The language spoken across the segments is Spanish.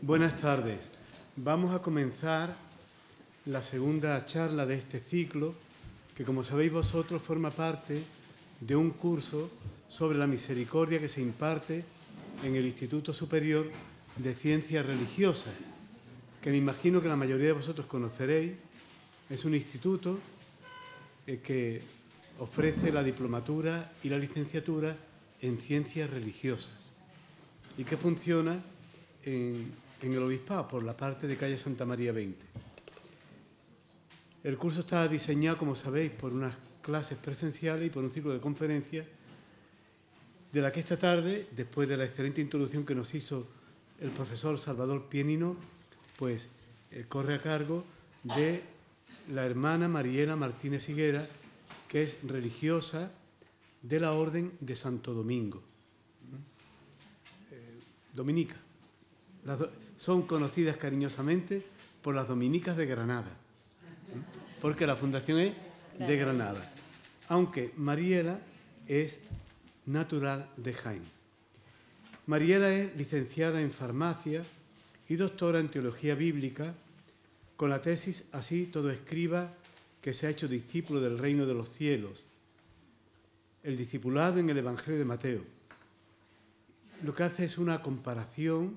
Buenas tardes. Vamos a comenzar la segunda charla de este ciclo, que como sabéis vosotros forma parte de un curso sobre la misericordia que se imparte en el Instituto Superior de Ciencias Religiosas, que me imagino que la mayoría de vosotros conoceréis. Es un instituto eh, que ofrece la diplomatura y la licenciatura en ciencias religiosas y que funciona en en el Obispado, por la parte de calle Santa María 20. El curso está diseñado, como sabéis, por unas clases presenciales y por un ciclo de conferencias, de la que esta tarde, después de la excelente introducción que nos hizo el profesor Salvador Pienino, pues eh, corre a cargo de la hermana Mariela Martínez Higuera, que es religiosa de la Orden de Santo Domingo, eh, dominica son conocidas cariñosamente por las dominicas de Granada, ¿eh? porque la fundación es de Granada, aunque Mariela es natural de Jaén. Mariela es licenciada en farmacia y doctora en teología bíblica, con la tesis Así todo escriba que se ha hecho discípulo del reino de los cielos, el discipulado en el Evangelio de Mateo. Lo que hace es una comparación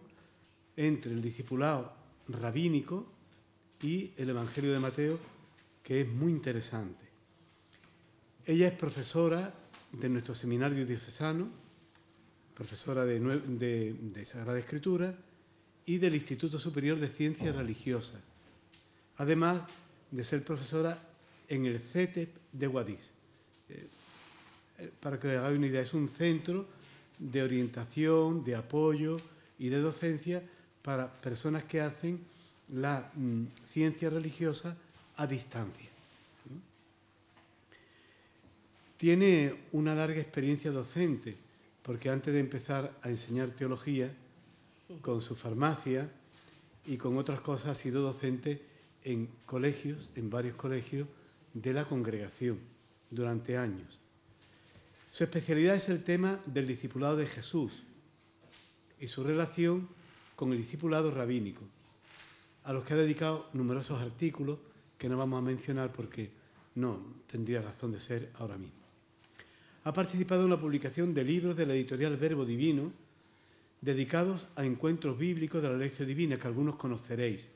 entre el discipulado rabínico y el Evangelio de Mateo, que es muy interesante. Ella es profesora de nuestro seminario diocesano, profesora de, Sagrada Escritura y del Instituto Superior de Ciencias Religiosas, además de ser profesora en el CETEP de Guadix. Eh, eh, para que os hagáis una idea, es un centro de orientación, de apoyo y de docencia para personas que hacen la mm, ciencia religiosa a distancia. Tiene una larga experiencia docente, porque antes de empezar a enseñar teología, con su farmacia y con otras cosas ha sido docente en colegios, en varios colegios de la congregación durante años. Su especialidad es el tema del discipulado de Jesús y su relación con el discipulado rabínico, a los que ha dedicado numerosos artículos que no vamos a mencionar porque no tendría razón de ser ahora mismo. Ha participado en la publicación de libros de la editorial Verbo Divino, dedicados a encuentros bíblicos de la lección divina, que algunos conoceréis.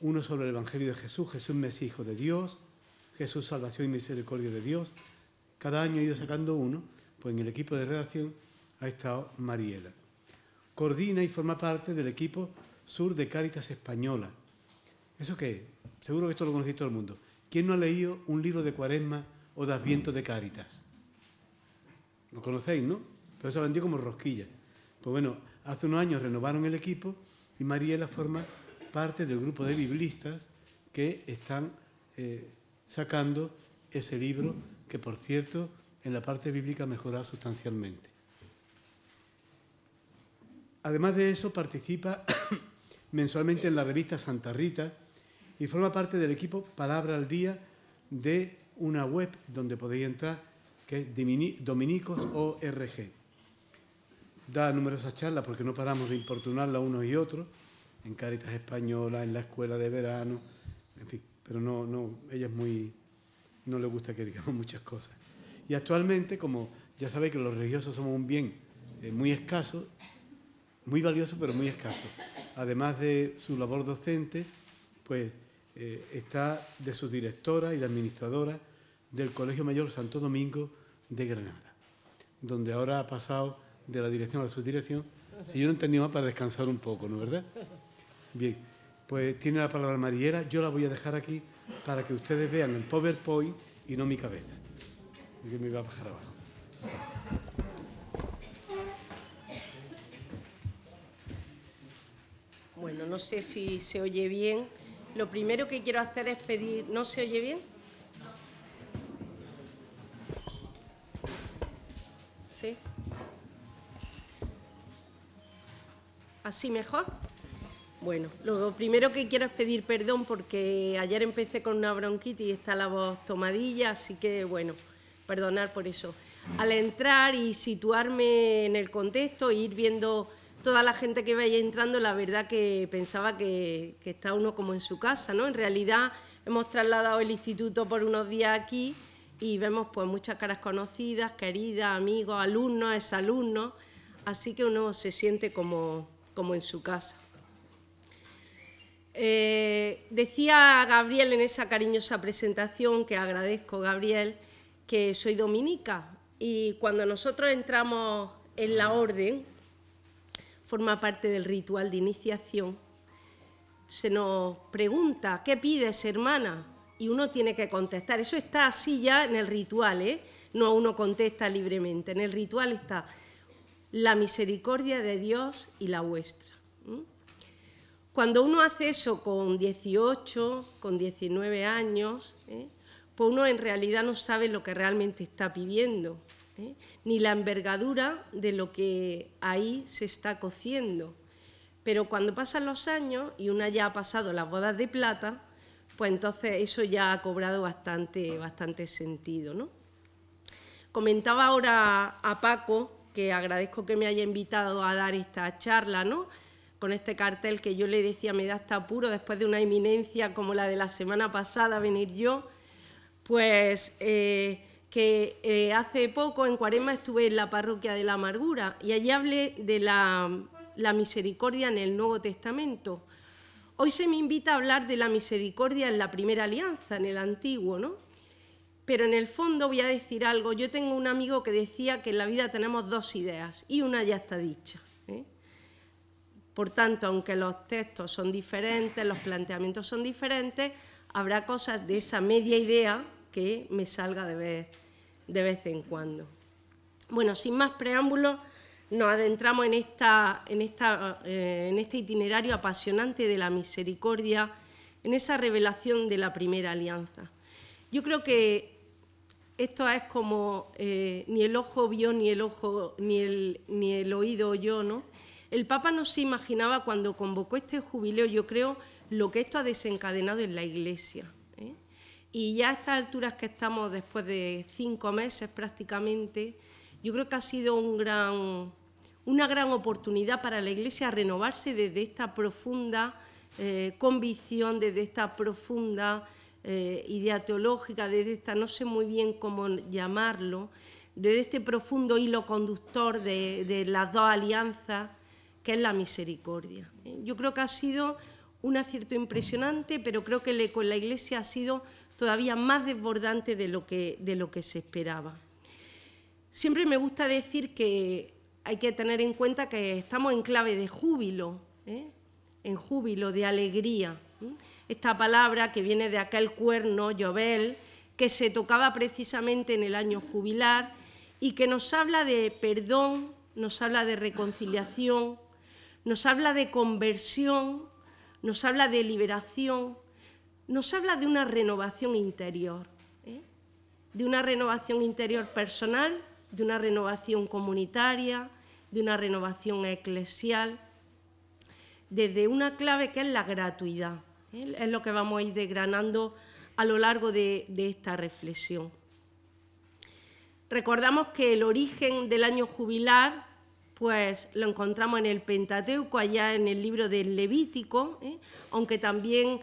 Uno sobre el Evangelio de Jesús, Jesús Hijo de Dios, Jesús Salvación y Misericordia de Dios. Cada año he ido sacando uno, pues en el equipo de redacción ha estado Mariela coordina y forma parte del equipo sur de Cáritas Española. ¿Eso qué? Seguro que esto lo conocéis todo el mundo. ¿Quién no ha leído un libro de cuaresma o de adviento de Cáritas? Lo conocéis, ¿no? Pero se vendió como rosquilla. Pues bueno, hace unos años renovaron el equipo y Mariela forma parte del grupo de biblistas que están eh, sacando ese libro que, por cierto, en la parte bíblica mejorado sustancialmente. Además de eso, participa mensualmente en la revista Santa Rita y forma parte del equipo Palabra al Día de una web donde podéis entrar, que es dominicos.org. Da numerosas charlas porque no paramos de importunarla unos y otros, en Caritas Española, en la escuela de verano, en fin, pero no, no, ella es muy, no le gusta que digamos muchas cosas. Y actualmente, como ya sabéis que los religiosos somos un bien eh, muy escaso, muy valioso pero muy escaso. Además de su labor docente, pues eh, está de su directora y de administradora del Colegio Mayor Santo Domingo de Granada, donde ahora ha pasado de la dirección a la subdirección. Si yo no entendí más, para descansar un poco, ¿no es verdad? Bien, pues tiene la palabra Mariera, yo la voy a dejar aquí para que ustedes vean el PowerPoint y no mi cabeza, que me va a bajar abajo. Bueno, no sé si se oye bien. Lo primero que quiero hacer es pedir... ¿No se oye bien? ¿Sí? ¿Así mejor? Bueno, lo primero que quiero es pedir perdón porque ayer empecé con una bronquita y está la voz tomadilla, así que bueno, perdonar por eso. Al entrar y situarme en el contexto e ir viendo toda la gente que vaya entrando, la verdad que pensaba que, está uno como en su casa, ¿no? En realidad hemos trasladado el instituto por unos días aquí y vemos pues muchas caras conocidas, queridas, amigos, alumnos, exalumnos, así que uno se siente como, en su casa. Eh, decía Gabriel en esa cariñosa presentación, que agradezco Gabriel, que soy dominica y cuando nosotros entramos en la orden, forma parte del ritual de iniciación, se nos pregunta, ¿qué pides, hermana? Y uno tiene que contestar. Eso está así ya en el ritual, ¿eh? No uno contesta libremente. En el ritual está la misericordia de Dios y la vuestra. Cuando uno hace eso con 18, con 19 años, ¿eh? pues uno en realidad no sabe lo que realmente está pidiendo. ¿eh? ni la envergadura de lo que ahí se está cociendo. Pero cuando pasan los años y una ya ha pasado las bodas de plata, pues entonces eso ya ha cobrado bastante, bastante sentido. ¿no? Comentaba ahora a Paco que agradezco que me haya invitado a dar esta charla, ¿no? con este cartel que yo le decía me da hasta apuro después de una eminencia como la de la semana pasada venir yo, pues eh, que eh, hace poco en Cuarema estuve en la parroquia de la Amargura y allí hablé de la, misericordia en el Nuevo Testamento. Hoy se me invita a hablar de la misericordia en la primera alianza, en el antiguo, ¿no? Pero en el fondo voy a decir algo. Yo tengo un amigo que decía que en la vida tenemos dos ideas y una ya está dicha. ¿eh? Por tanto, aunque los textos son diferentes, los planteamientos son diferentes, habrá cosas de esa media idea que me salga de vez, en cuando. Bueno, sin más preámbulos, nos adentramos eh, en, este itinerario apasionante de la misericordia, en esa revelación de la primera alianza. Yo creo que esto es como eh, ni el ojo vio, ni el ojo, ni el, ni el oído oyó, ¿no? El Papa no se imaginaba cuando convocó este jubileo, yo creo, lo que esto ha desencadenado en la Iglesia. Y ya a estas alturas que estamos después de cinco meses prácticamente, yo creo que ha sido una gran oportunidad para la Iglesia renovarse desde esta profunda eh, convicción, desde esta profunda eh, idea teológica, desde esta, no sé muy bien cómo llamarlo, desde este profundo hilo conductor de, las dos alianzas, que es la misericordia. Yo creo que ha sido un acierto impresionante, pero creo que con la Iglesia ha sido todavía más desbordante de lo que, de lo que se esperaba. Siempre me gusta decir que hay que tener en cuenta que estamos en clave de júbilo, ¿eh? en júbilo, de alegría. Esta palabra que viene de aquel cuerno, Jobel, que se tocaba precisamente en el año jubilar y que nos habla de perdón, nos habla de reconciliación, nos habla de conversión, nos habla de liberación, nos habla de una renovación interior, ¿eh? de una renovación interior personal, de una renovación comunitaria, de una renovación eclesial, desde una clave que es la gratuidad. ¿eh? Es lo que vamos a ir desgranando a lo largo de, esta reflexión. Recordamos que el origen del año jubilar pues lo encontramos en el Pentateuco, allá en el libro del Levítico, ¿eh? aunque también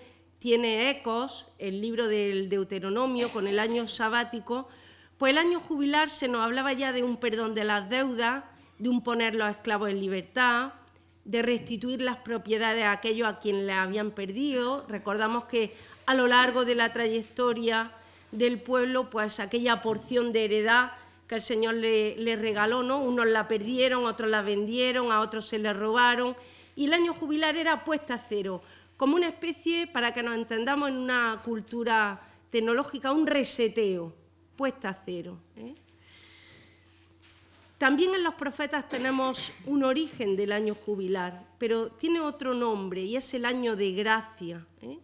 tiene ecos, el libro del Deuteronomio con el año sabático, pues el año jubilar se nos hablaba ya de un perdón de las deudas, de un poner los esclavos en libertad, de restituir las propiedades a aquellos a quienes las habían perdido. Recordamos que a lo largo de la trayectoria del pueblo, pues aquella porción de heredad que el Señor le, regaló, ¿no? Unos la perdieron, otros la vendieron, a otros se les robaron. Y el año jubilar era puesta a cero como una especie, para que nos entendamos en una cultura tecnológica, un reseteo, puesta a cero. ¿eh? También en los profetas tenemos un origen del año jubilar, pero tiene otro nombre y es el año de gracia. ¿eh?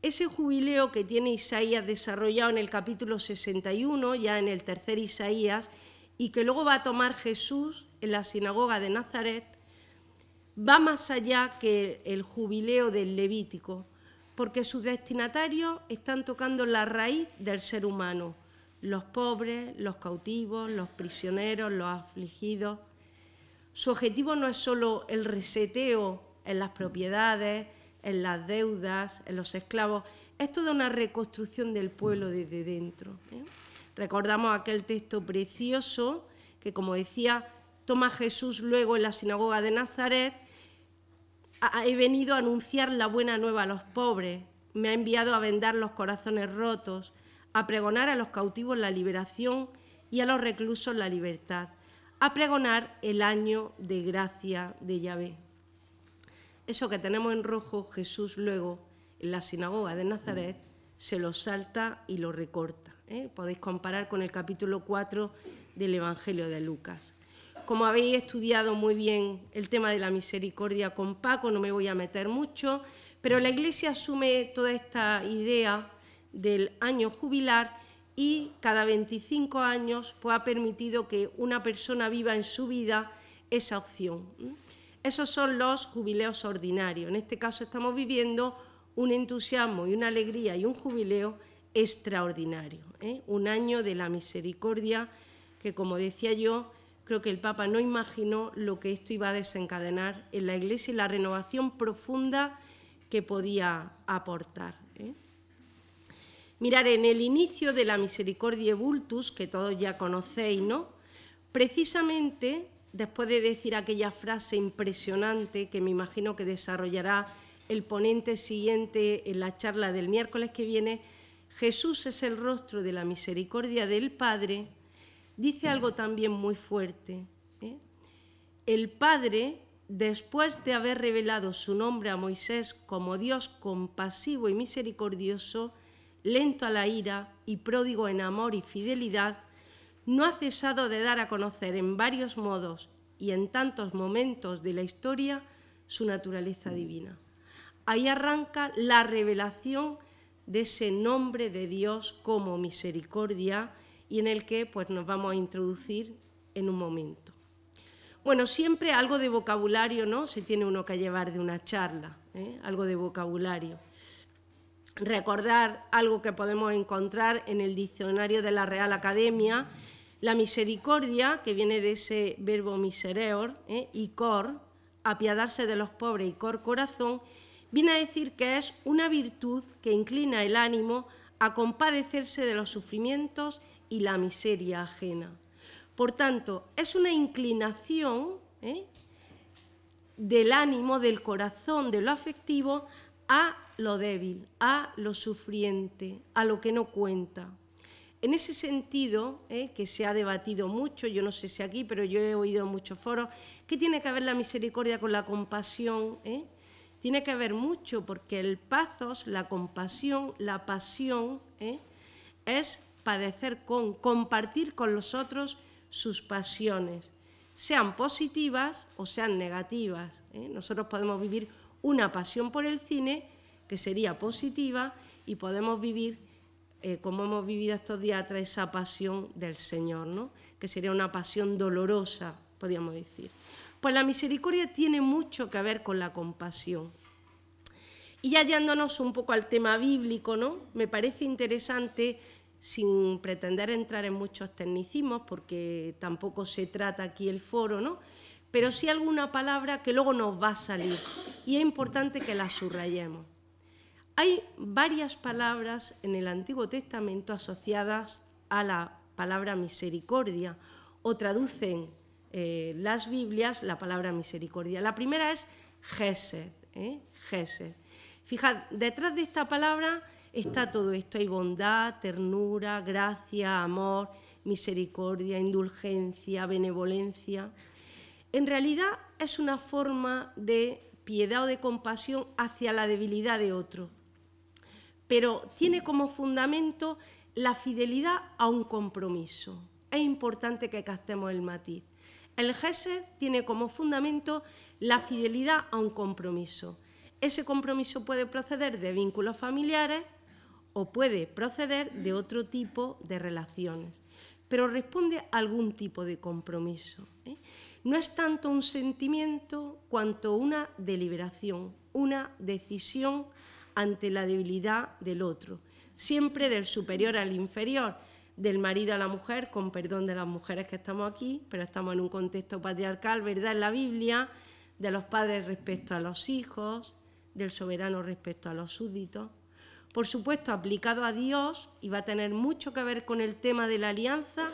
Ese jubileo que tiene Isaías desarrollado en el capítulo 61, ya en el tercer Isaías, y que luego va a tomar Jesús en la sinagoga de Nazaret, va más allá que el jubileo del Levítico, porque sus destinatarios están tocando la raíz del ser humano, los pobres, los cautivos, los prisioneros, los afligidos. Su objetivo no es solo el reseteo en las propiedades, en las deudas, en los esclavos, es toda una reconstrucción del pueblo desde dentro. ¿eh? Recordamos aquel texto precioso que, como decía, toma Jesús luego en la sinagoga de Nazaret he venido a anunciar la buena nueva a los pobres, me ha enviado a vendar los corazones rotos, a pregonar a los cautivos la liberación y a los reclusos la libertad, a pregonar el año de gracia de Yahvé. Eso que tenemos en rojo, Jesús luego en la sinagoga de Nazaret se lo salta y lo recorta. ¿eh? Podéis comparar con el capítulo 4 del Evangelio de Lucas como habéis estudiado muy bien el tema de la misericordia con Paco, no me voy a meter mucho, pero la Iglesia asume toda esta idea del año jubilar y cada 25 años pues, ha permitido que una persona viva en su vida esa opción. Esos son los jubileos ordinarios. En este caso estamos viviendo un entusiasmo y una alegría y un jubileo extraordinario. ¿eh? Un año de la misericordia que, como decía yo, Creo que el Papa no imaginó lo que esto iba a desencadenar en la Iglesia y la renovación profunda que podía aportar. ¿eh? Mirar, en el inicio de la Misericordia Vultus, que todos ya conocéis, ¿no? Precisamente después de decir aquella frase impresionante que me imagino que desarrollará el ponente siguiente en la charla del miércoles que viene, Jesús es el rostro de la misericordia del Padre, dice algo también muy fuerte. ¿eh? El Padre, después de haber revelado su nombre a Moisés como Dios compasivo y misericordioso, lento a la ira y pródigo en amor y fidelidad, no ha cesado de dar a conocer en varios modos y en tantos momentos de la historia su naturaleza divina. Ahí arranca la revelación de ese nombre de Dios como misericordia y en el que pues, nos vamos a introducir en un momento. Bueno, siempre algo de vocabulario, ¿no? Se tiene uno que llevar de una charla, ¿eh? algo de vocabulario. Recordar algo que podemos encontrar en el diccionario de la Real Academia, la misericordia, que viene de ese verbo misereor, ¿eh? y cor, apiadarse de los pobres y cor corazón, viene a decir que es una virtud que inclina el ánimo a compadecerse de los sufrimientos y la miseria ajena. Por tanto, es una inclinación ¿eh? del ánimo, del corazón, de lo afectivo, a lo débil, a lo sufriente, a lo que no cuenta. En ese sentido, ¿eh? que se ha debatido mucho, yo no sé si aquí, pero yo he oído en muchos foros, ¿qué tiene que ver la misericordia con la compasión? ¿Eh? Tiene que ver mucho porque el pazos, la compasión, la pasión, es padecer con, compartir con los otros sus pasiones, sean positivas o sean negativas. ¿eh? Nosotros podemos vivir una pasión por el cine, que sería positiva, y podemos vivir, eh, como hemos vivido estos días atrás, esa pasión del Señor, ¿no? que sería una pasión dolorosa, podríamos decir. Pues la misericordia tiene mucho que ver con la compasión. Y hallándonos un poco al tema bíblico, ¿no? Me parece interesante sin pretender entrar en muchos tecnicismos, porque tampoco se trata aquí el foro, ¿no? pero sí alguna palabra que luego nos va a salir y es importante que la subrayemos. Hay varias palabras en el Antiguo Testamento asociadas a la palabra misericordia o traducen eh, las Biblias la palabra misericordia. La primera es Gesed. ¿eh? Fijad, detrás de esta palabra está todo esto. Hay bondad, ternura, gracia, amor, misericordia, indulgencia, benevolencia. En realidad es una forma de piedad o de compasión hacia la debilidad de otro, pero tiene como fundamento la fidelidad a un compromiso. Es importante que castemos el matiz. El GESED tiene como fundamento la fidelidad a un compromiso. Ese compromiso puede proceder de vínculos familiares, o puede proceder de otro tipo de relaciones, pero responde a algún tipo de compromiso. ¿eh? No es tanto un sentimiento cuanto una deliberación, una decisión ante la debilidad del otro, siempre del superior al inferior, del marido a la mujer, con perdón de las mujeres que estamos aquí, pero estamos en un contexto patriarcal, ¿verdad? En la Biblia, de los padres respecto a los hijos, del soberano respecto a los súbditos por supuesto aplicado a Dios, y va a tener mucho que ver con el tema de la alianza,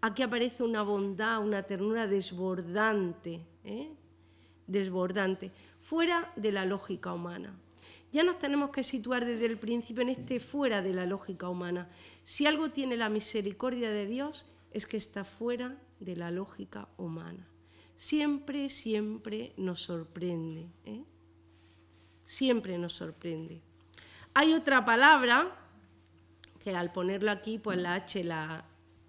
aquí aparece una bondad, una ternura desbordante, ¿eh? desbordante, fuera de la lógica humana. Ya nos tenemos que situar desde el principio en este fuera de la lógica humana. Si algo tiene la misericordia de Dios es que está fuera de la lógica humana. Siempre, siempre nos sorprende. ¿eh? Siempre nos sorprende. Hay otra palabra que al ponerlo aquí, pues la H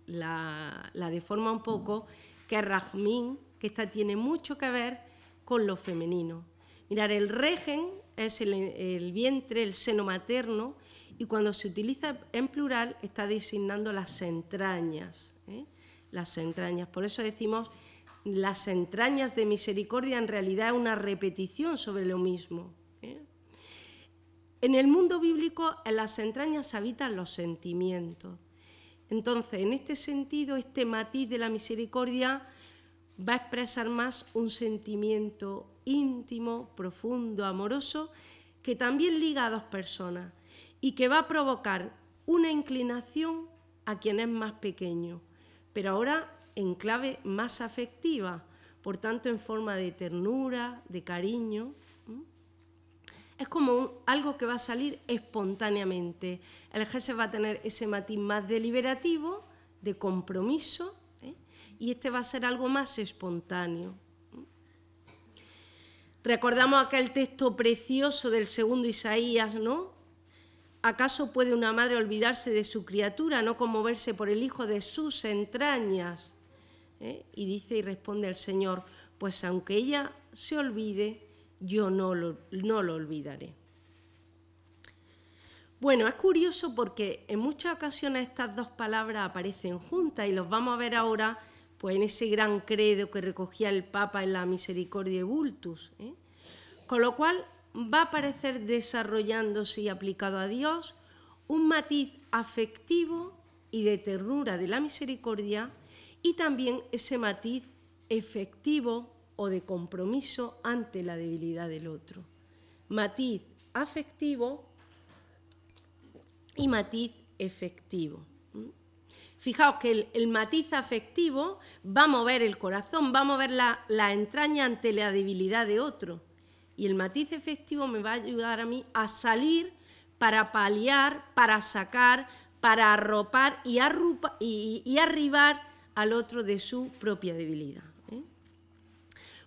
la, deforma un poco, que es rajmín, que esta tiene mucho que ver con lo femenino. Mirar, el regen es el, vientre, el seno materno, y cuando se utiliza en plural está designando las entrañas, ¿eh? las entrañas. Por eso decimos las entrañas de misericordia en realidad es una repetición sobre lo mismo. En el mundo bíblico, en las entrañas habitan los sentimientos. Entonces, en este sentido, este matiz de la misericordia va a expresar más un sentimiento íntimo, profundo, amoroso, que también liga a dos personas y que va a provocar una inclinación a quien es más pequeño, pero ahora en clave más afectiva, por tanto en forma de ternura, de cariño, es como algo que va a salir espontáneamente. El jefe va a tener ese matiz más deliberativo, de compromiso, ¿eh? y este va a ser algo más espontáneo. Recordamos acá el texto precioso del segundo Isaías, ¿no? ¿Acaso puede una madre olvidarse de su criatura, no conmoverse por el hijo de sus entrañas? ¿Eh? Y dice y responde el Señor, pues aunque ella se olvide, yo no lo, olvidaré. Bueno, es curioso porque en muchas ocasiones estas dos palabras aparecen juntas y los vamos a ver ahora pues, en ese gran credo que recogía el Papa en la Misericordia Vultus. ¿eh? Con lo cual va a aparecer desarrollándose y aplicado a Dios un matiz afectivo y de ternura de la misericordia y también ese matiz efectivo o de compromiso ante la debilidad del otro. Matiz afectivo y matiz efectivo. Fijaos que el, matiz afectivo va a mover el corazón, va a mover la, entraña ante la debilidad de otro. Y el matiz efectivo me va a ayudar a mí a salir para paliar, para sacar, para arropar y, y, arribar al otro de su propia debilidad.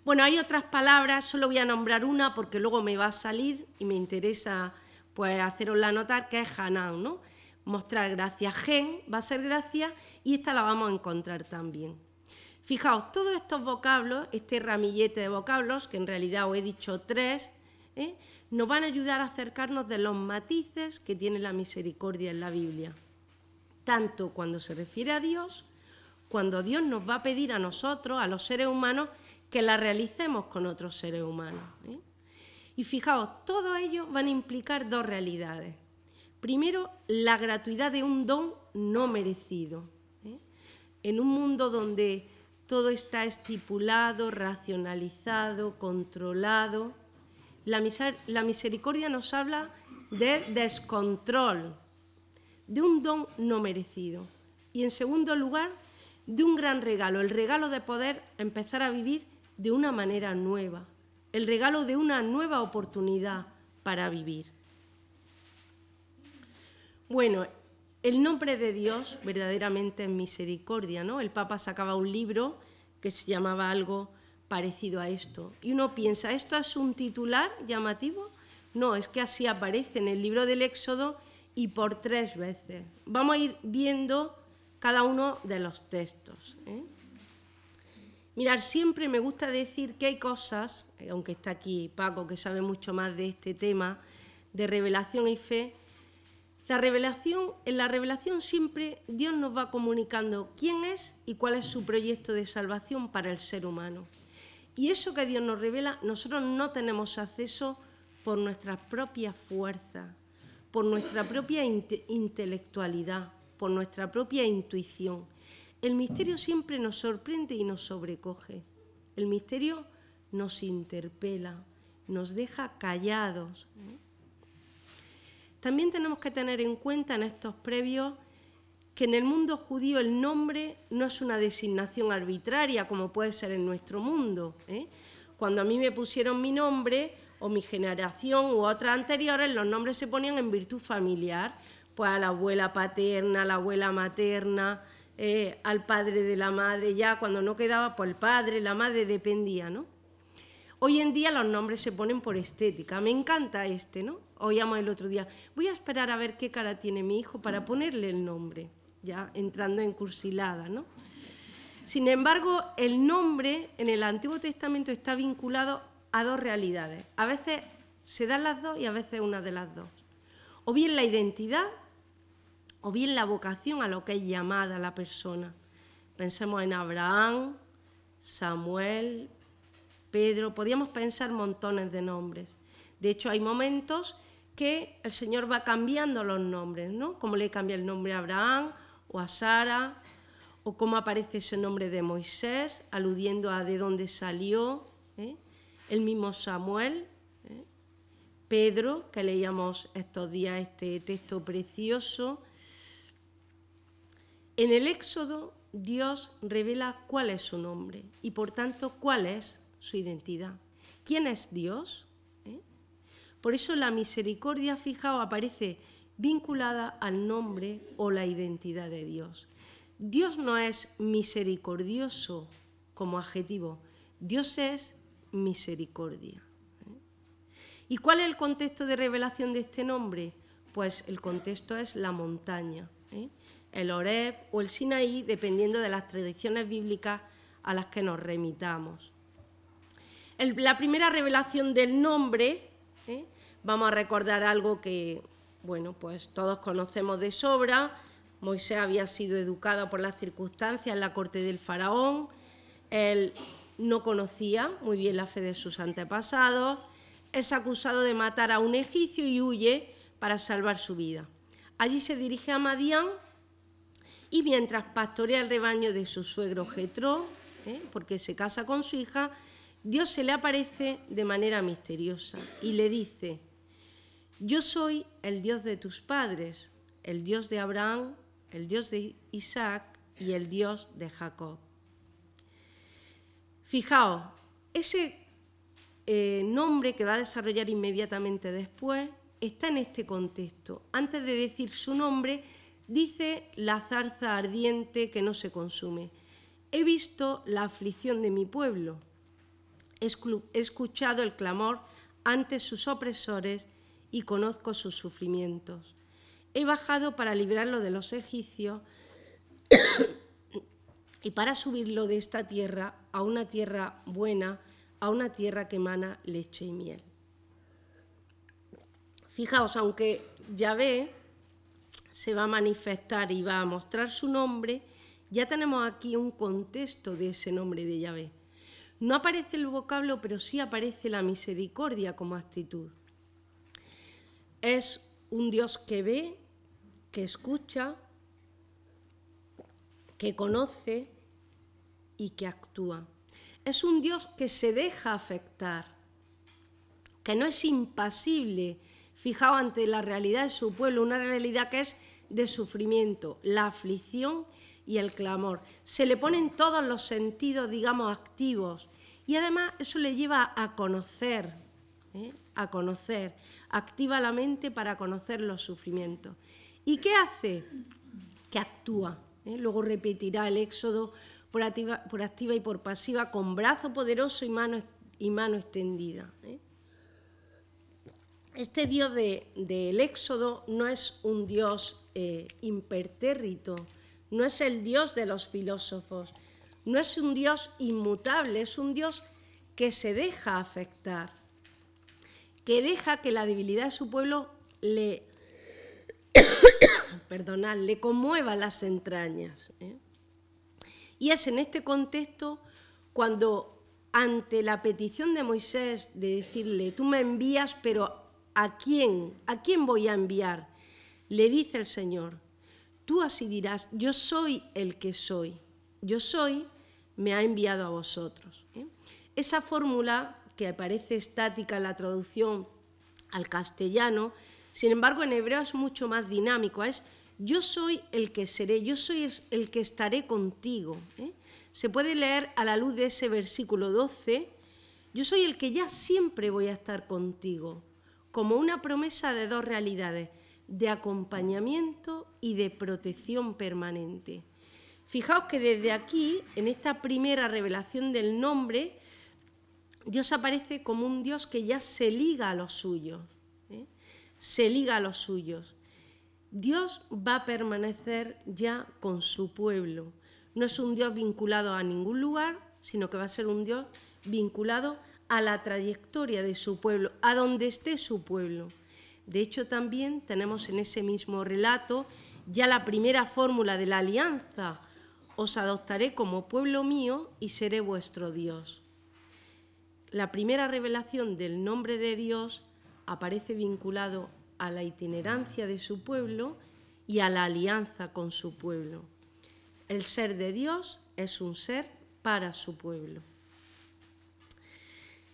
Bueno, hay otras palabras, solo voy a nombrar una porque luego me va a salir y me interesa pues la nota, que es Hanan, ¿no? Mostrar gracia. Gen va a ser gracia y esta la vamos a encontrar también. Fijaos, todos estos vocablos, este ramillete de vocablos, que en realidad os he dicho tres, ¿eh? nos van a ayudar a acercarnos de los matices que tiene la misericordia en la Biblia, tanto cuando se refiere a Dios, cuando Dios nos va a pedir a nosotros, a los seres humanos, que la realicemos con otros seres humanos. ¿eh? Y fijaos, todo ello van a implicar dos realidades. Primero, la gratuidad de un don no merecido. ¿eh? En un mundo donde todo está estipulado, racionalizado, controlado, la misericordia nos habla de descontrol, de un don no merecido. Y en segundo lugar, de un gran regalo, el regalo de poder empezar a vivir de una manera nueva, el regalo de una nueva oportunidad para vivir. Bueno, el nombre de Dios verdaderamente es misericordia, ¿no? El Papa sacaba un libro que se llamaba algo parecido a esto. Y uno piensa, ¿esto es un titular llamativo? No, es que así aparece en el libro del Éxodo y por tres veces. Vamos a ir viendo cada uno de los textos. ¿eh? Mirar, siempre me gusta decir que hay cosas, eh, aunque está aquí Paco que sabe mucho más de este tema, de revelación y fe, la revelación, en la revelación siempre Dios nos va comunicando quién es y cuál es su proyecto de salvación para el ser humano. Y eso que Dios nos revela, nosotros no tenemos acceso por nuestra propia fuerza, por nuestra propia intelectualidad, por nuestra propia intuición. El misterio siempre nos sorprende y nos sobrecoge. El misterio nos interpela, nos deja callados. También tenemos que tener en cuenta en estos previos que en el mundo judío el nombre no es una designación arbitraria como puede ser en nuestro mundo. ¿eh? Cuando a mí me pusieron mi nombre o mi generación u otras anteriores, los nombres se ponían en virtud familiar, pues a la abuela paterna, a la abuela materna, eh, al padre de la madre, ya cuando no quedaba, por el padre, la madre, dependía, ¿no? Hoy en día los nombres se ponen por estética. Me encanta este, ¿no? Oíamos el otro día, voy a esperar a ver qué cara tiene mi hijo para ponerle el nombre, ya entrando en cursilada, ¿no? Sin embargo, el nombre en el Antiguo Testamento está vinculado a dos realidades. A veces se dan las dos y a veces una de las dos. O bien la identidad o bien la vocación a lo que es llamada la persona. Pensemos en Abraham, Samuel, Pedro, podíamos pensar montones de nombres. De hecho, hay momentos que el Señor va cambiando los nombres, ¿no? Como le cambia el nombre a Abraham o a Sara, o cómo aparece ese nombre de Moisés, aludiendo a de dónde salió, ¿eh? el mismo Samuel, ¿eh? Pedro, que leíamos estos días este texto precioso, en el Éxodo Dios revela cuál es su nombre y por tanto cuál es su identidad. ¿Quién es Dios? ¿Eh? Por eso la misericordia, fijaos, aparece vinculada al nombre o la identidad de Dios. Dios no es misericordioso como adjetivo, Dios es misericordia. ¿Eh? ¿Y cuál es el contexto de revelación de este nombre? Pues el contexto es la montaña. ¿Eh? el Oreb o el Sinaí, dependiendo de las tradiciones bíblicas a las que nos remitamos. la primera revelación del nombre, ¿eh? vamos a recordar algo que, bueno, pues todos conocemos de sobra. Moisés había sido educado por las circunstancias en la corte del faraón. Él no conocía muy bien la fe de sus antepasados. Es acusado de matar a un egipcio y huye para salvar su vida. Allí se dirige a Madián, y mientras pastorea el rebaño de su suegro Jetro, ¿eh? porque se casa con su hija, Dios se le aparece de manera misteriosa y le dice, yo soy el Dios de tus padres, el Dios de Abraham, el Dios de Isaac y el Dios de Jacob. Fijaos, ese eh, nombre que va a desarrollar inmediatamente después está en este contexto. Antes de decir su nombre, Dice la zarza ardiente que no se consume. He visto la aflicción de mi pueblo. He escuchado el clamor ante sus opresores y conozco sus sufrimientos. He bajado para librarlo de los egipcios y para subirlo de esta tierra a una tierra buena, a una tierra que emana leche y miel. Fijaos, aunque ya ve se va a manifestar y va a mostrar su nombre, ya tenemos aquí un contexto de ese nombre de Yahvé. No aparece el vocablo, pero sí aparece la misericordia como actitud. Es un Dios que ve, que escucha, que conoce y que actúa. Es un Dios que se deja afectar, que no es impasible, fijado ante la realidad de su pueblo, una realidad que es de sufrimiento, la aflicción y el clamor. Se le ponen todos los sentidos, digamos, activos. Y además eso le lleva a conocer, ¿eh? a conocer, activa la mente para conocer los sufrimientos. ¿Y qué hace? Que actúa. ¿eh? Luego repetirá el éxodo por activa, y por pasiva con brazo poderoso y mano, y mano extendida. ¿eh? Este Dios del de, Éxodo no es un Dios eh, impertérrito, no es el Dios de los filósofos, no es un Dios inmutable, es un Dios que se deja afectar, que deja que la debilidad de su pueblo le, perdonar, le conmueva las entrañas. ¿eh? Y es en este contexto cuando ante la petición de Moisés de decirle, tú me envías, pero ¿A quién? ¿A quién voy a enviar? Le dice el Señor, tú así dirás, yo soy el que soy, yo soy, me ha enviado a vosotros. ¿eh? Esa fórmula, que parece estática en la traducción al castellano, sin embargo en hebreo es mucho más dinámico, es yo soy el que seré, yo soy el que estaré contigo. ¿eh? Se puede leer a la luz de ese versículo 12, yo soy el que ya siempre voy a estar contigo como una promesa de dos realidades, de acompañamiento y de protección permanente. Fijaos que desde aquí, en esta primera revelación del nombre, Dios aparece como un Dios que ya se liga a los suyos, ¿eh? se liga a los suyos. Dios va a permanecer ya con su pueblo. No es un Dios vinculado a ningún lugar, sino que va a ser un Dios vinculado a la trayectoria de su pueblo, a donde esté su pueblo. De hecho, también tenemos en ese mismo relato ya la primera fórmula de la alianza, os adoptaré como pueblo mío y seré vuestro Dios. La primera revelación del nombre de Dios aparece vinculado a la itinerancia de su pueblo y a la alianza con su pueblo. El ser de Dios es un ser para su pueblo.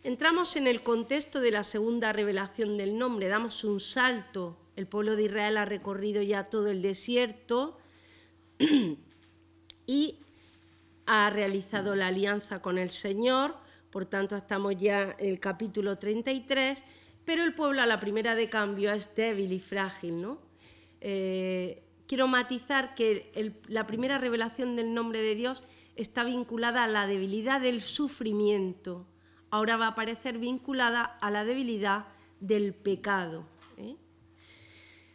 Entramos en el contexto de la segunda revelación del nombre, damos un salto. El pueblo de Israel ha recorrido ya todo el desierto y ha realizado la alianza con el Señor, por tanto estamos ya en el capítulo 33, pero el pueblo a la primera de cambio es débil y frágil. Eh, quiero matizar que la primera revelación del nombre de Dios está vinculada a la debilidad del sufrimiento ahora va a aparecer vinculada a la debilidad del pecado. ¿eh?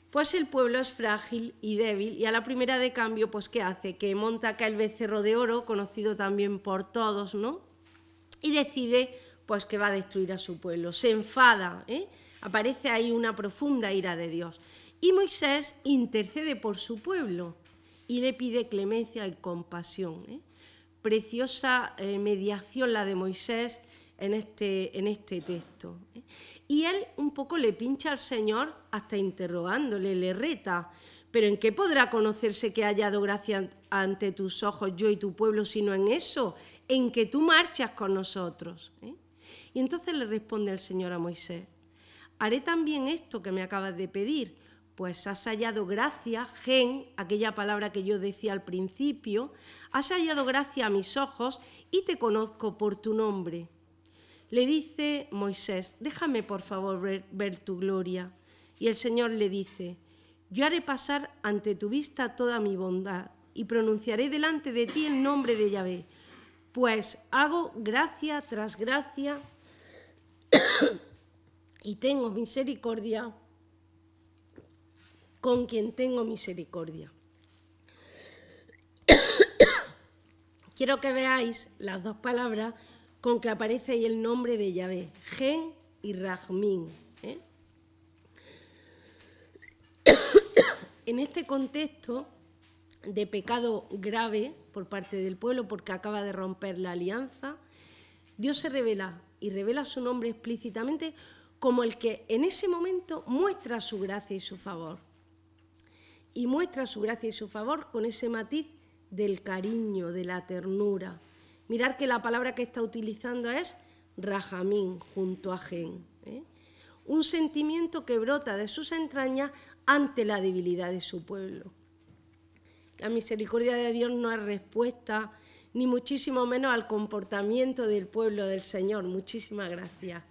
Pues el pueblo es frágil y débil y a la primera de cambio, pues ¿qué hace? Que monta acá el becerro de oro, conocido también por todos, ¿no? Y decide pues que va a destruir a su pueblo. Se enfada, ¿eh? aparece ahí una profunda ira de Dios. Y Moisés intercede por su pueblo y le pide clemencia y compasión. ¿eh? Preciosa eh, mediación la de Moisés en este, en este texto. ¿eh? Y él un poco le pincha al Señor hasta interrogándole, le reta, pero ¿en qué podrá conocerse que ha hallado gracia ante tus ojos yo y tu pueblo, sino en eso, en que tú marchas con nosotros? ¿eh? Y entonces le responde el Señor a Moisés, haré también esto que me acabas de pedir, pues has hallado gracia, gen, aquella palabra que yo decía al principio, has hallado gracia a mis ojos y te conozco por tu nombre le dice Moisés, déjame por favor ver, tu gloria. Y el Señor le dice, yo haré pasar ante tu vista toda mi bondad y pronunciaré delante de ti el nombre de Yahvé, pues hago gracia tras gracia y tengo misericordia con quien tengo misericordia. Quiero que veáis las dos palabras con que aparece ahí el nombre de Yahvé, Gen y Rahmin. ¿eh? en este contexto de pecado grave por parte del pueblo, porque acaba de romper la alianza, Dios se revela y revela su nombre explícitamente como el que en ese momento muestra su gracia y su favor. Y muestra su gracia y su favor con ese matiz del cariño, de la ternura, Mirar que la palabra que está utilizando es rajamín junto a gen. ¿eh? Un sentimiento que brota de sus entrañas ante la debilidad de su pueblo. La misericordia de Dios no es respuesta, ni muchísimo menos al comportamiento del pueblo del Señor, muchísimas gracias,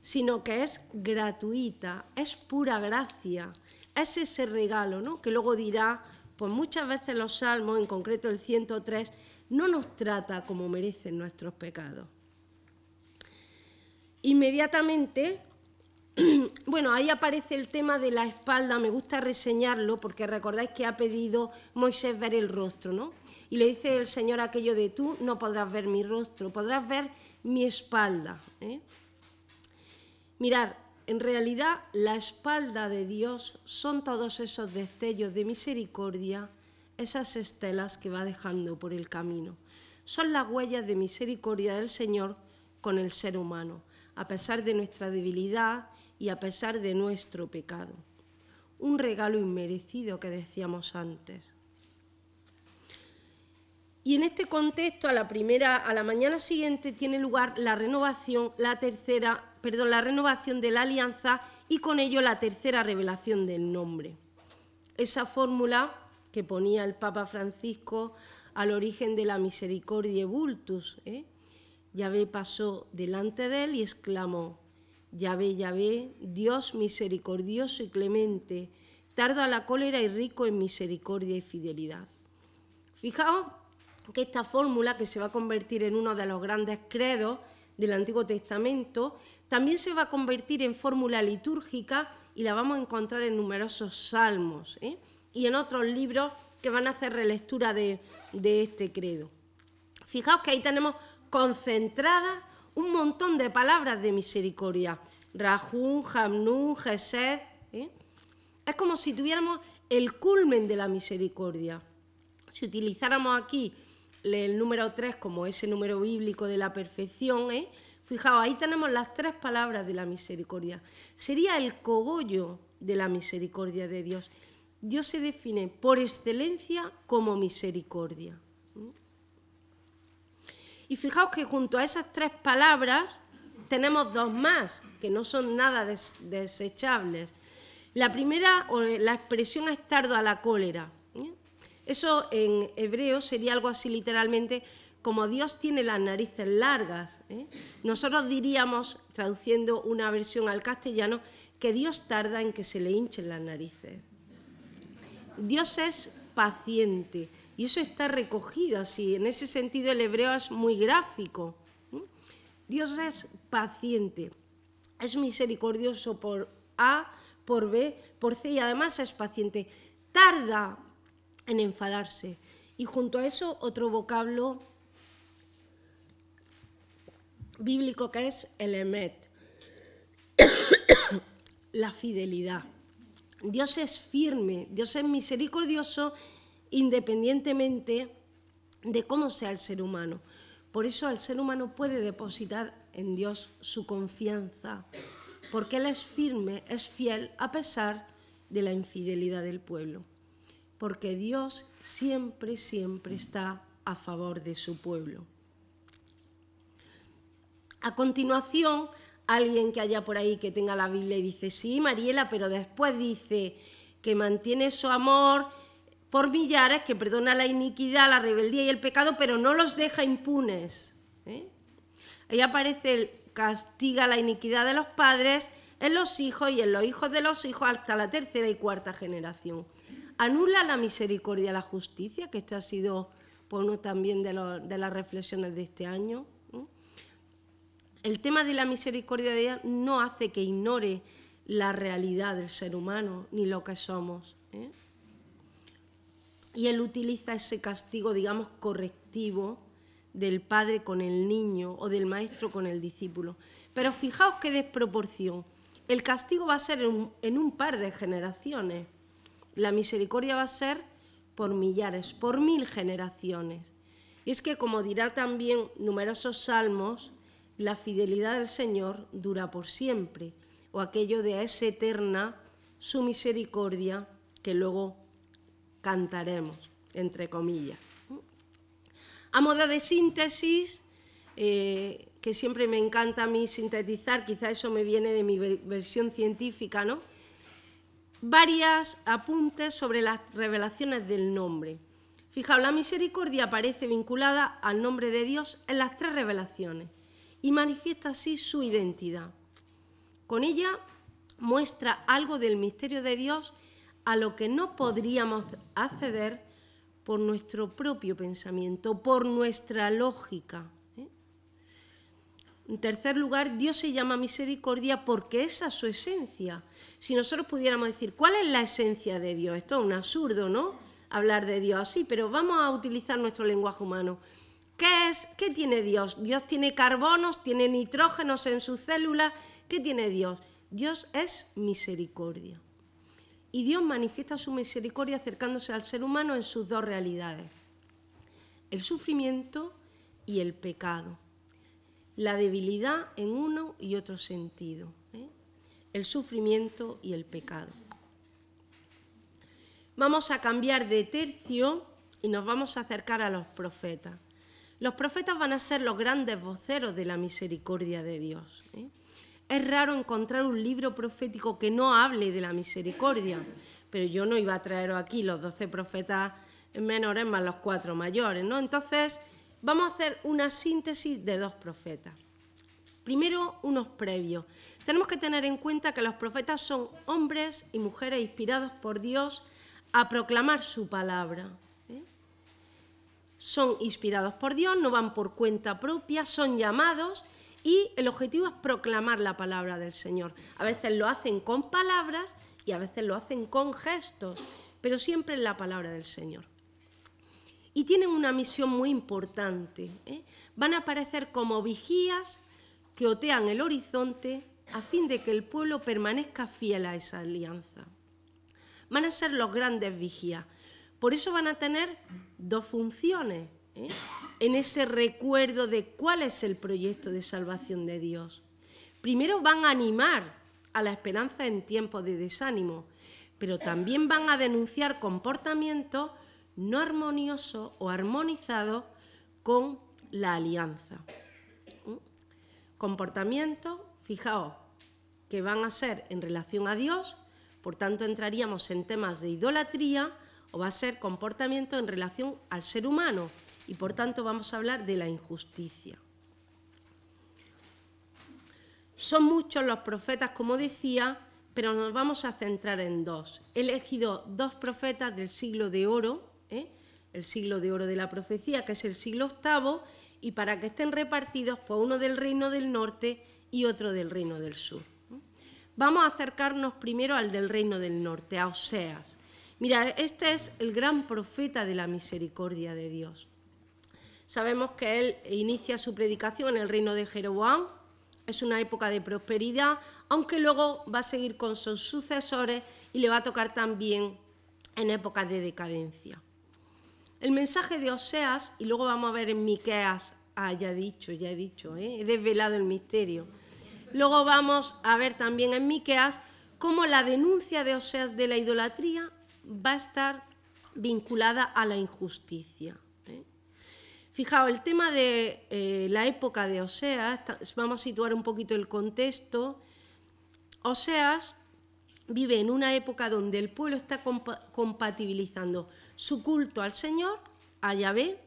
sino que es gratuita, es pura gracia, es ese regalo, ¿no? Que luego dirá, pues muchas veces los salmos, en concreto el 103, no nos trata como merecen nuestros pecados. Inmediatamente, bueno, ahí aparece el tema de la espalda, me gusta reseñarlo porque recordáis que ha pedido Moisés ver el rostro, ¿no? Y le dice el Señor aquello de tú no podrás ver mi rostro, podrás ver mi espalda. ¿eh? Mirad, en realidad la espalda de Dios son todos esos destellos de misericordia esas estelas que va dejando por el camino. Son las huellas de misericordia del Señor con el ser humano, a pesar de nuestra debilidad y a pesar de nuestro pecado. Un regalo inmerecido que decíamos antes. Y en este contexto, a la mañana siguiente tiene lugar la renovación, la tercera, perdón, la renovación de la alianza y con ello la tercera revelación del nombre. Esa fórmula que ponía el Papa Francisco al origen de la misericordia vultus. ¿eh? Yahvé pasó delante de él y exclamó, Yahvé, Yahvé, Dios misericordioso y clemente, tardo a la cólera y rico en misericordia y fidelidad. Fijaos que esta fórmula, que se va a convertir en uno de los grandes credos del Antiguo Testamento, también se va a convertir en fórmula litúrgica y la vamos a encontrar en numerosos salmos. ¿eh? y en otros libros que van a hacer relectura de, este credo. Fijaos que ahí tenemos concentradas un montón de palabras de misericordia. rajun Hamnun, Gesed. ¿eh? Es como si tuviéramos el culmen de la misericordia. Si utilizáramos aquí el número 3 como ese número bíblico de la perfección, ¿eh? fijaos, ahí tenemos las tres palabras de la misericordia. Sería el cogollo de la misericordia de Dios. Dios se define por excelencia como misericordia. Y fijaos que junto a esas tres palabras tenemos dos más, que no son nada desechables. La primera, la expresión es tardo a la cólera. ¿eh? Eso en hebreo sería algo así literalmente como Dios tiene las narices largas. ¿eh? Nosotros diríamos, traduciendo una versión al castellano, que Dios tarda en que se le hinchen las narices. Dios es paciente y eso está recogido así. En ese sentido el hebreo es muy gráfico. Dios es paciente, es misericordioso por A, por B, por C y además es paciente. Tarda en enfadarse. Y junto a eso otro vocablo bíblico que es el emet, la fidelidad. Dios es firme, Dios es misericordioso independientemente de cómo sea el ser humano. Por eso el ser humano puede depositar en Dios su confianza, porque Él es firme, es fiel a pesar de la infidelidad del pueblo, porque Dios siempre, siempre está a favor de su pueblo. A continuación, alguien que haya por ahí que tenga la Biblia y dice, sí, Mariela, pero después dice que mantiene su amor por millares, que perdona la iniquidad, la rebeldía y el pecado, pero no los deja impunes. ¿eh? Ahí aparece el castiga la iniquidad de los padres en los hijos y en los hijos de los hijos hasta la tercera y cuarta generación. Anula la misericordia, la justicia, que este ha sido por pues, uno también de las reflexiones de este año el tema de la misericordia de Dios no hace que ignore la realidad del ser humano ni lo que somos. ¿eh? Y él utiliza ese castigo, digamos, correctivo del padre con el niño o del maestro con el discípulo. Pero fijaos qué desproporción. El castigo va a ser en un, en un par de generaciones. La misericordia va a ser por millares, por mil generaciones. Y es que, como dirá también numerosos salmos, la fidelidad del Señor dura por siempre, o aquello de eterna su misericordia, que luego cantaremos, entre comillas. A modo de síntesis, eh, que siempre me encanta a mí sintetizar, quizá eso me viene de mi versión científica, ¿no? Varias apuntes sobre las revelaciones del nombre. Fijaos, la misericordia aparece vinculada al nombre de Dios en las tres revelaciones y manifiesta así su identidad. Con ella muestra algo del misterio de Dios a lo que no podríamos acceder por nuestro propio pensamiento, por nuestra lógica. ¿eh? En tercer lugar, Dios se llama misericordia porque esa es su esencia. Si nosotros pudiéramos decir, ¿cuál es la esencia de Dios? Esto es un absurdo, ¿no? Hablar de Dios así, pero vamos a utilizar nuestro lenguaje humano. ¿Qué, es, ¿Qué tiene Dios? Dios tiene carbonos, tiene nitrógenos en sus células. ¿Qué tiene Dios? Dios es misericordia. Y Dios manifiesta su misericordia acercándose al ser humano en sus dos realidades, el sufrimiento y el pecado. La debilidad en uno y otro sentido, ¿eh? el sufrimiento y el pecado. Vamos a cambiar de tercio y nos vamos a acercar a los profetas. Los profetas van a ser los grandes voceros de la misericordia de Dios. ¿eh? Es raro encontrar un libro profético que no hable de la misericordia, pero yo no iba a traer aquí los doce profetas menores más los cuatro mayores, ¿no? Entonces, vamos a hacer una síntesis de dos profetas. Primero, unos previos. Tenemos que tener en cuenta que los profetas son hombres y mujeres inspirados por Dios a proclamar su palabra son inspirados por Dios, no van por cuenta propia, son llamados y el objetivo es proclamar la palabra del Señor. A veces lo hacen con palabras y a veces lo hacen con gestos, pero siempre es la palabra del Señor. Y tienen una misión muy importante. ¿eh? Van a aparecer como vigías que otean el horizonte a fin de que el pueblo permanezca fiel a esa alianza. Van a ser los grandes vigías, por eso van a tener dos funciones ¿eh? en ese recuerdo de cuál es el proyecto de salvación de Dios. Primero van a animar a la esperanza en tiempos de desánimo, pero también van a denunciar comportamientos no armoniosos o armonizados con la alianza. ¿eh? Comportamientos, fijaos, que van a ser en relación a Dios, por tanto entraríamos en temas de idolatría, o va a ser comportamiento en relación al ser humano y por tanto vamos a hablar de la injusticia. Son muchos los profetas, como decía, pero nos vamos a centrar en dos. He elegido dos profetas del siglo de oro, ¿eh? el siglo de oro de la profecía, que es el siglo VIII, y para que estén repartidos, por uno del reino del norte y otro del reino del sur. Vamos a acercarnos primero al del reino del norte, a Oseas. Mira, este es el gran profeta de la misericordia de Dios. Sabemos que él inicia su predicación en el reino de Jeroboam, es una época de prosperidad, aunque luego va a seguir con sus sucesores y le va a tocar también en épocas de decadencia. El mensaje de Oseas, y luego vamos a ver en Miqueas, ah, ya he dicho, ya he dicho, ¿eh? he desvelado el misterio. Luego vamos a ver también en Miqueas cómo la denuncia de Oseas de la idolatría va a estar vinculada a la injusticia. ¿eh? Fijaos, el tema de eh, la época de Oseas, vamos a situar un poquito el contexto. Oseas vive en una época donde el pueblo está compatibilizando su culto al Señor, a Yahvé,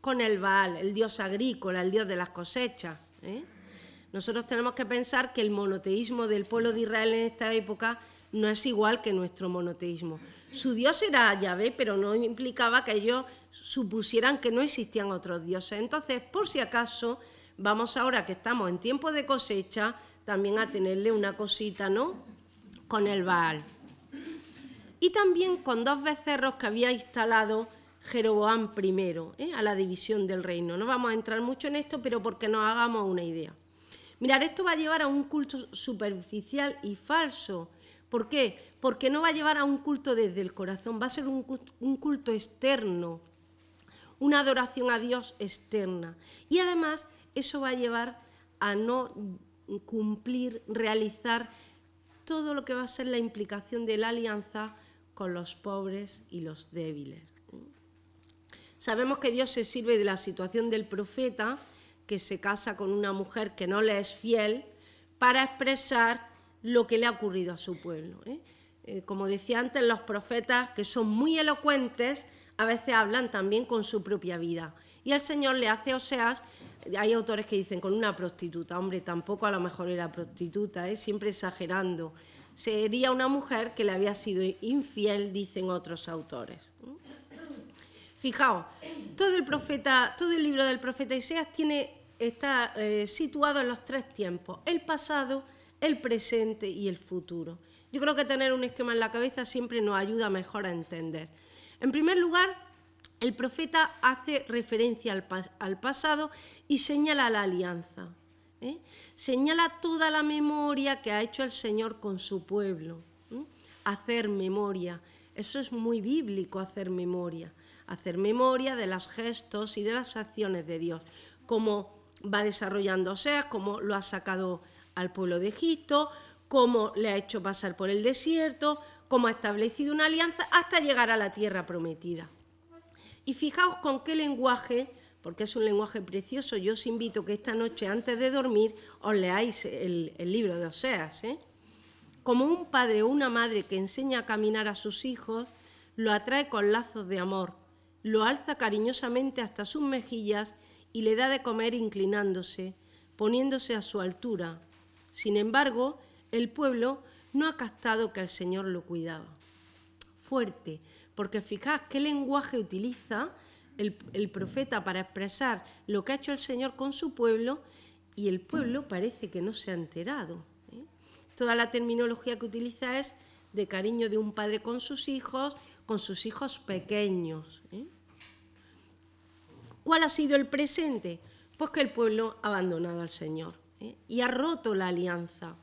con el Baal, el dios agrícola, el dios de las cosechas. ¿eh? Nosotros tenemos que pensar que el monoteísmo del pueblo de Israel en esta época no es igual que nuestro monoteísmo. Su dios era Yahvé, pero no implicaba que ellos supusieran que no existían otros dioses. Entonces, por si acaso, vamos ahora que estamos en tiempo de cosecha, también a tenerle una cosita, ¿no? Con el Baal. Y también con dos becerros que había instalado Jeroboam I, ¿eh? a la división del reino. No vamos a entrar mucho en esto, pero porque nos hagamos una idea. Mirar, esto va a llevar a un culto superficial y falso ¿Por qué? Porque no va a llevar a un culto desde el corazón, va a ser un, culto externo, una adoración a Dios externa. Y además eso va a llevar a no cumplir, realizar todo lo que va a ser la implicación de la alianza con los pobres y los débiles. Sabemos que Dios se sirve de la situación del profeta que se casa con una mujer que no le es fiel para expresar lo que le ha ocurrido a su pueblo. ¿eh? Eh, como decía antes, los profetas, que son muy elocuentes, a veces hablan también con su propia vida. Y el Señor le hace Oseas, hay autores que dicen con una prostituta, hombre, tampoco a lo mejor era prostituta, ¿eh? siempre exagerando. Sería una mujer que le había sido infiel, dicen otros autores. Fijaos, todo el, profeta, todo el libro del profeta Isaías tiene, está situado en los tres tiempos, el pasado, el presente y el futuro. Yo creo que tener un esquema en la cabeza siempre nos ayuda mejor a entender. En primer lugar, el profeta hace referencia al, pasado y señala la alianza. ¿eh? Señala toda la memoria que ha hecho el Señor con su pueblo. ¿eh? Hacer memoria. Eso es muy bíblico, hacer memoria. Hacer memoria de los gestos y de las acciones de Dios. Cómo va desarrollándose, cómo lo ha sacado al pueblo de Egipto, cómo le ha hecho pasar por el desierto, cómo ha establecido una alianza hasta llegar a la tierra prometida. Y fijaos con qué lenguaje, porque es un lenguaje precioso, yo os invito que esta noche antes de dormir os leáis el, libro de Oseas. ¿eh? Como un padre o una madre que enseña a caminar a sus hijos, lo atrae con lazos de amor, lo alza cariñosamente hasta sus mejillas y le da de comer inclinándose, poniéndose a su altura, sin embargo, el pueblo no ha captado que el Señor lo cuidaba. Fuerte, porque fijaos qué lenguaje utiliza el, profeta para expresar lo que ha hecho el Señor con su pueblo y el pueblo parece que no se ha enterado. ¿eh? Toda la terminología que utiliza es de cariño de un padre con sus hijos, con sus hijos pequeños. ¿eh? ¿Cuál ha sido el presente? Pues que el pueblo ha abandonado al Señor. ¿eh? y ha roto la alianza.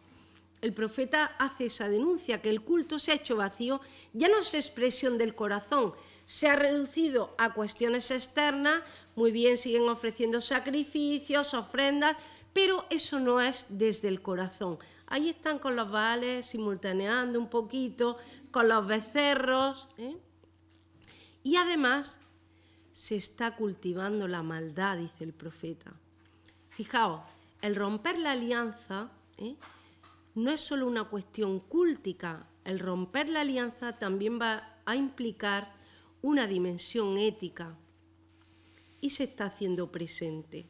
El profeta hace esa denuncia, que el culto se ha hecho vacío, ya no es expresión del corazón, se ha reducido a cuestiones externas, muy bien, siguen ofreciendo sacrificios, ofrendas, pero eso no es desde el corazón. Ahí están con los vales, simultaneando un poquito, con los becerros. ¿eh? Y además se está cultivando la maldad, dice el profeta. Fijaos, el romper la alianza ¿eh? no es solo una cuestión cúltica, el romper la alianza también va a implicar una dimensión ética y se está haciendo presente.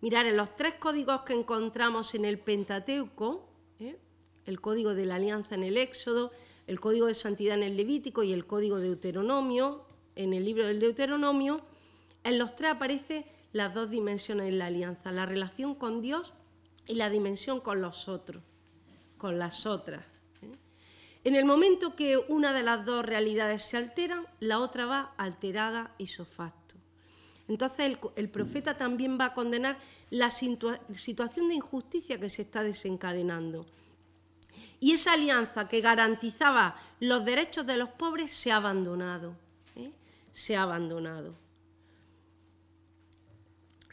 Mirar en los tres códigos que encontramos en el Pentateuco, ¿eh? el código de la alianza en el Éxodo, el código de santidad en el Levítico y el código de Deuteronomio, en el libro del Deuteronomio, en los tres aparece las dos dimensiones en la alianza, la relación con Dios y la dimensión con los otros, con las otras. ¿eh? En el momento que una de las dos realidades se altera, la otra va alterada y sofacto. Entonces el, profeta también va a condenar la situación de injusticia que se está desencadenando. Y esa alianza que garantizaba los derechos de los pobres se ha abandonado. ¿eh? Se ha abandonado.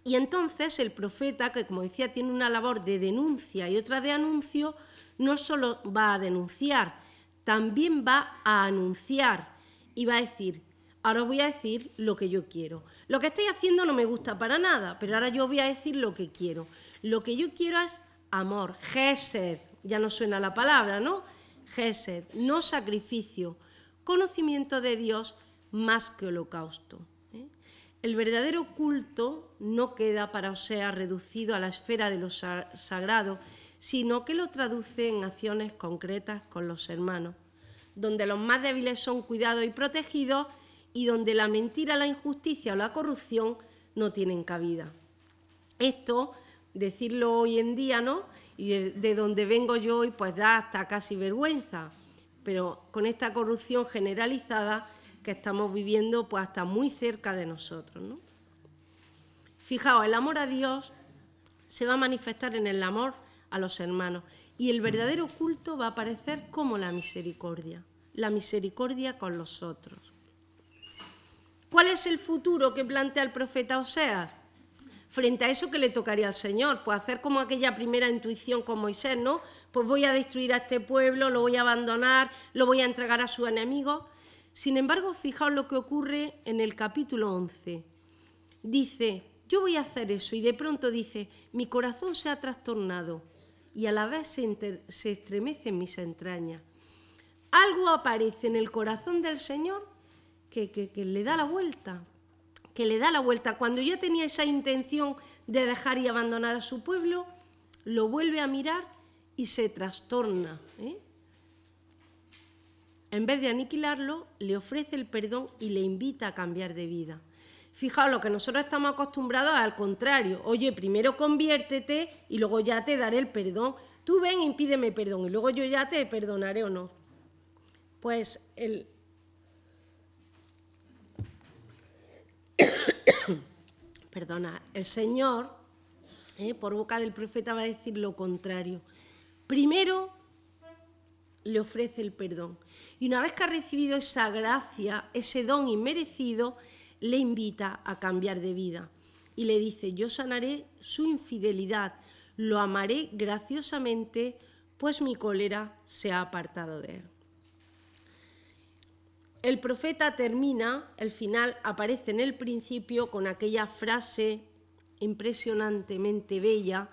Y entonces el profeta, que como decía tiene una labor de denuncia y otra de anuncio, no solo va a denunciar, también va a anunciar y va a decir, ahora voy a decir lo que yo quiero. Lo que estoy haciendo no me gusta para nada, pero ahora yo voy a decir lo que quiero. Lo que yo quiero es amor, gesed, ya no suena la palabra, ¿no? Gesed, no sacrificio, conocimiento de Dios más que holocausto. El verdadero culto no queda para sea reducido a la esfera de lo sagrado, sino que lo traduce en acciones concretas con los hermanos, donde los más débiles son cuidados y protegidos y donde la mentira, la injusticia o la corrupción no tienen cabida. Esto, decirlo hoy en día, ¿no? Y de, de donde vengo yo hoy, pues da hasta casi vergüenza, pero con esta corrupción generalizada que estamos viviendo pues hasta muy cerca de nosotros. ¿no? Fijaos, el amor a Dios se va a manifestar en el amor a los hermanos y el verdadero culto va a aparecer como la misericordia, la misericordia con los otros. ¿Cuál es el futuro que plantea el profeta Oseas? Frente a eso ¿qué le tocaría al Señor, pues hacer como aquella primera intuición con Moisés, ¿no? Pues voy a destruir a este pueblo, lo voy a abandonar, lo voy a entregar a sus enemigos. Sin embargo, fijaos lo que ocurre en el capítulo 11. Dice, yo voy a hacer eso y de pronto dice, mi corazón se ha trastornado y a la vez se, estremece estremecen en mis entrañas. Algo aparece en el corazón del Señor que, le da la vuelta, que le da la vuelta. Cuando ya tenía esa intención de dejar y abandonar a su pueblo, lo vuelve a mirar y se trastorna. ¿eh? En vez de aniquilarlo, le ofrece el perdón y le invita a cambiar de vida. Fijaos, lo que nosotros estamos acostumbrados es al contrario. Oye, primero conviértete y luego ya te daré el perdón. Tú ven, impídeme perdón y luego yo ya te perdonaré o no. Pues el... Perdona, el Señor, eh, por boca del profeta, va a decir lo contrario. Primero le ofrece el perdón. Y una vez que ha recibido esa gracia, ese don inmerecido, le invita a cambiar de vida. Y le dice, yo sanaré su infidelidad, lo amaré graciosamente, pues mi cólera se ha apartado de él. El profeta termina, el final aparece en el principio con aquella frase impresionantemente bella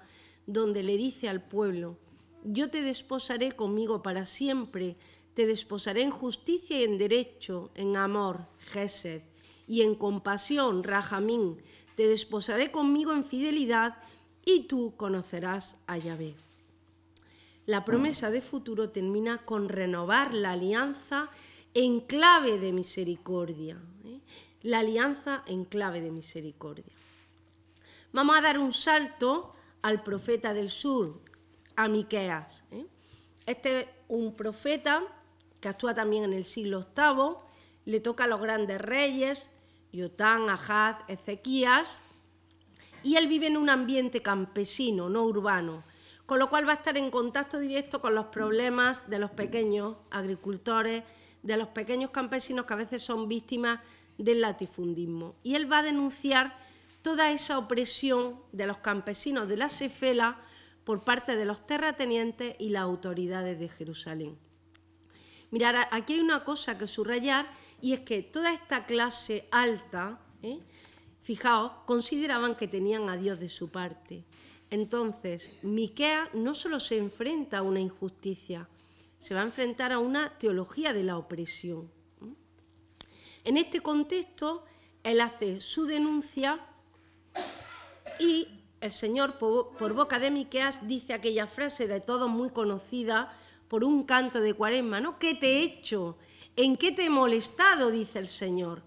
donde le dice al pueblo, yo te desposaré conmigo para siempre, te desposaré en justicia y en derecho, en amor, Gesed, y en compasión, Rajamín, te desposaré conmigo en fidelidad y tú conocerás a Yahvé. La promesa de futuro termina con renovar la alianza en clave de misericordia. ¿eh? La alianza en clave de misericordia. Vamos a dar un salto al profeta del sur, a Miqueas. ¿eh? Este es un profeta que actúa también en el siglo VIII, le toca a los grandes reyes, Yotán, Ahaz, Ezequías, y él vive en un ambiente campesino, no urbano, con lo cual va a estar en contacto directo con los problemas de los pequeños agricultores, de los pequeños campesinos que a veces son víctimas del latifundismo. Y él va a denunciar toda esa opresión de los campesinos de la Cefela por parte de los terratenientes y las autoridades de Jerusalén. Mirar, aquí hay una cosa que subrayar y es que toda esta clase alta, ¿eh? fijaos, consideraban que tenían a Dios de su parte. Entonces, Miquea no solo se enfrenta a una injusticia, se va a enfrentar a una teología de la opresión. ¿eh? En este contexto, él hace su denuncia y el Señor por boca de Miqueas dice aquella frase de todos muy conocida por un canto de Cuaresma, ¿no? ¿Qué te he hecho? ¿En qué te he molestado? dice el Señor.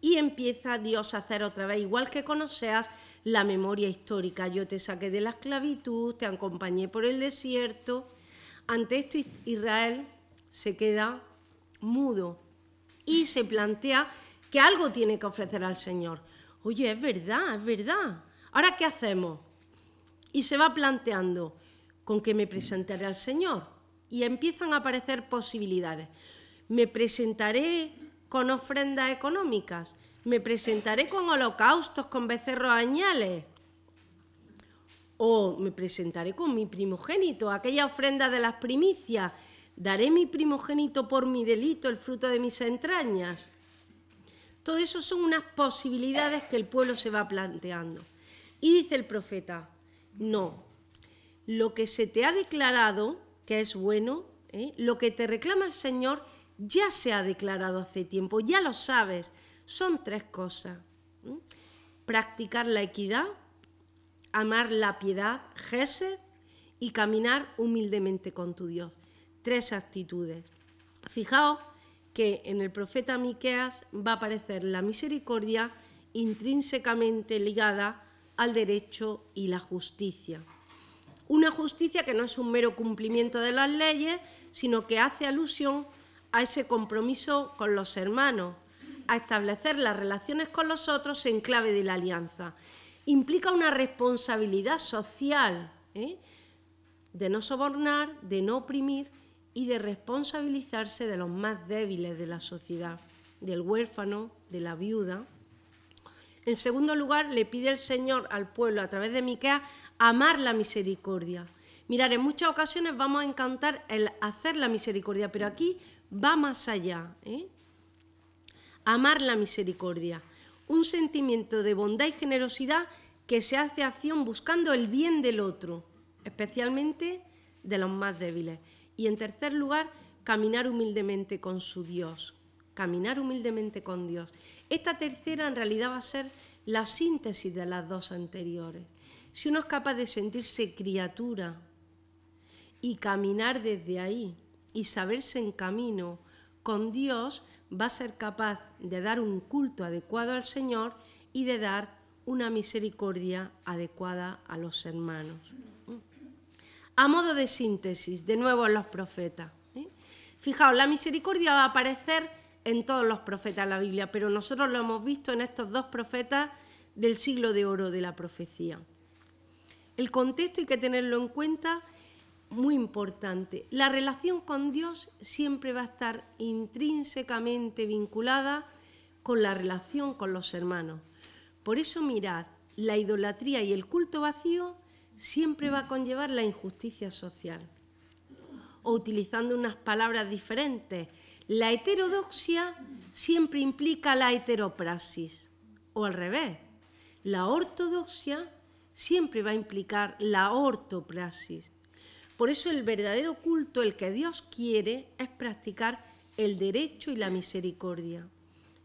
Y empieza Dios a hacer otra vez, igual que conoceas, la memoria histórica. Yo te saqué de la esclavitud, te acompañé por el desierto. Ante esto Israel se queda mudo y se plantea que algo tiene que ofrecer al Señor. Oye, es verdad, es verdad. ¿Ahora qué hacemos? Y se va planteando, ¿con qué me presentaré al Señor? Y empiezan a aparecer posibilidades. Me presentaré con ofrendas económicas, me presentaré con holocaustos, con becerros añales, o me presentaré con mi primogénito, aquella ofrenda de las primicias, daré mi primogénito por mi delito, el fruto de mis entrañas. Todo eso son unas posibilidades que el pueblo se va planteando. Y dice el profeta, no, lo que se te ha declarado, que es bueno, ¿eh? lo que te reclama el Señor, ya se ha declarado hace tiempo, ya lo sabes. Son tres cosas. Practicar la equidad, amar la piedad, gesed, y caminar humildemente con tu Dios. Tres actitudes. Fijaos que en el profeta Miqueas va a aparecer la misericordia intrínsecamente ligada al derecho y la justicia. Una justicia que no es un mero cumplimiento de las leyes, sino que hace alusión a ese compromiso con los hermanos, a establecer las relaciones con los otros en clave de la alianza. Implica una responsabilidad social ¿eh? de no sobornar, de no oprimir y de responsabilizarse de los más débiles de la sociedad, del huérfano, de la viuda. En segundo lugar, le pide el Señor al pueblo a través de Miqueas amar la misericordia. Mirar, en muchas ocasiones vamos a encantar el hacer la misericordia, pero aquí va más allá. ¿eh? Amar la misericordia, un sentimiento de bondad y generosidad que se hace acción buscando el bien del otro, especialmente de los más débiles. Y en tercer lugar, caminar humildemente con su Dios, caminar humildemente con Dios. Esta tercera en realidad va a ser la síntesis de las dos anteriores. Si uno es capaz de sentirse criatura y caminar desde ahí y saberse en camino con Dios, va a ser capaz de dar un culto adecuado al Señor y de dar una misericordia adecuada a los hermanos. A modo de síntesis, de nuevo los profetas. ¿eh? Fijaos, la misericordia va a aparecer en todos los profetas de la Biblia, pero nosotros lo hemos visto en estos dos profetas del siglo de oro de la profecía. El contexto hay que tenerlo en cuenta, muy importante. La relación con Dios siempre va a estar intrínsecamente vinculada con la relación con los hermanos. Por eso mirad, la idolatría y el culto vacío siempre va a conllevar la injusticia social. O utilizando unas palabras diferentes, la heterodoxia siempre implica la heteroprasis, o al revés, la ortodoxia siempre va a implicar la ortoprasis. Por eso el verdadero culto, el que Dios quiere, es practicar el derecho y la misericordia.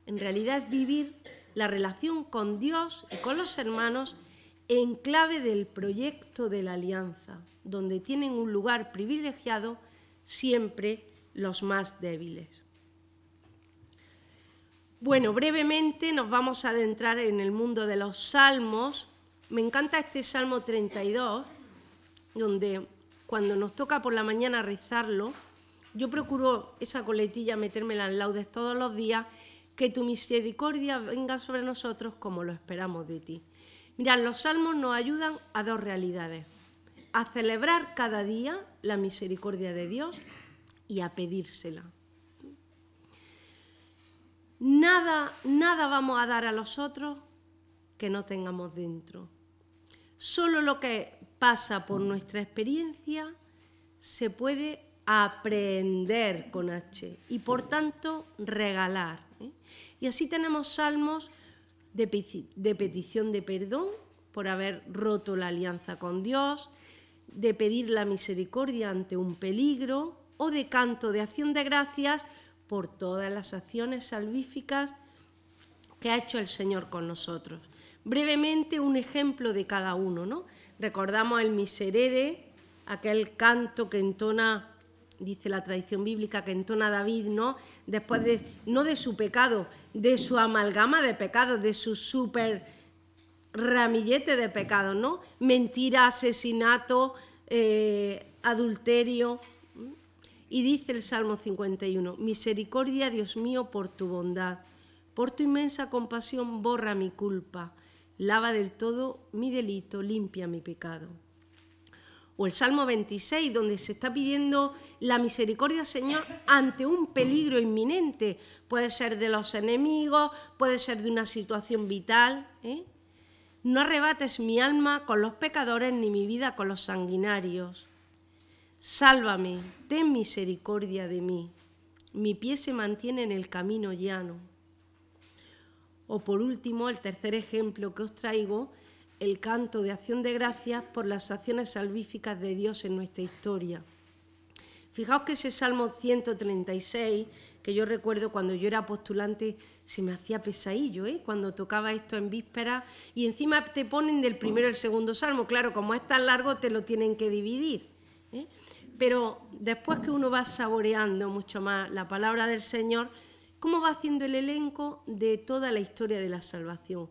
En realidad es vivir la relación con Dios y con los hermanos en clave del proyecto de la alianza, donde tienen un lugar privilegiado siempre los más débiles. Bueno, brevemente nos vamos a adentrar en el mundo de los salmos. Me encanta este Salmo 32, donde cuando nos toca por la mañana rezarlo, yo procuro esa coletilla metérmela en laudes todos los días, que tu misericordia venga sobre nosotros como lo esperamos de ti. Mirad, los salmos nos ayudan a dos realidades, a celebrar cada día la misericordia de Dios y a pedírsela. Nada, nada vamos a dar a los otros que no tengamos dentro. Solo lo que pasa por nuestra experiencia se puede aprender con H y por tanto regalar. ¿eh? Y así tenemos salmos de petición de perdón por haber roto la alianza con Dios, de pedir la misericordia ante un peligro, de canto de acción de gracias por todas las acciones salvíficas que ha hecho el Señor con nosotros. Brevemente un ejemplo de cada uno, ¿no? Recordamos el miserere, aquel canto que entona dice la tradición bíblica que entona David, ¿no? Después de no de su pecado, de su amalgama de pecados, de su súper ramillete de pecados, ¿no? Mentira, asesinato, eh, adulterio, y dice el Salmo 51, Misericordia, Dios mío, por tu bondad, por tu inmensa compasión, borra mi culpa, lava del todo mi delito, limpia mi pecado. O el Salmo 26, donde se está pidiendo la misericordia, Señor, ante un peligro inminente. Puede ser de los enemigos, puede ser de una situación vital. ¿eh? No arrebates mi alma con los pecadores ni mi vida con los sanguinarios. Sálvame, ten misericordia de mí. Mi pie se mantiene en el camino llano. O por último, el tercer ejemplo que os traigo, el canto de acción de gracias por las acciones salvíficas de Dios en nuestra historia. Fijaos que ese Salmo 136, que yo recuerdo cuando yo era postulante, se me hacía pesadillo, ¿eh? cuando tocaba esto en víspera, y encima te ponen del primero al segundo Salmo, claro, como es tan largo te lo tienen que dividir. ¿eh? Pero después que uno va saboreando mucho más la palabra del Señor, ¿cómo va haciendo el elenco de toda la historia de la salvación?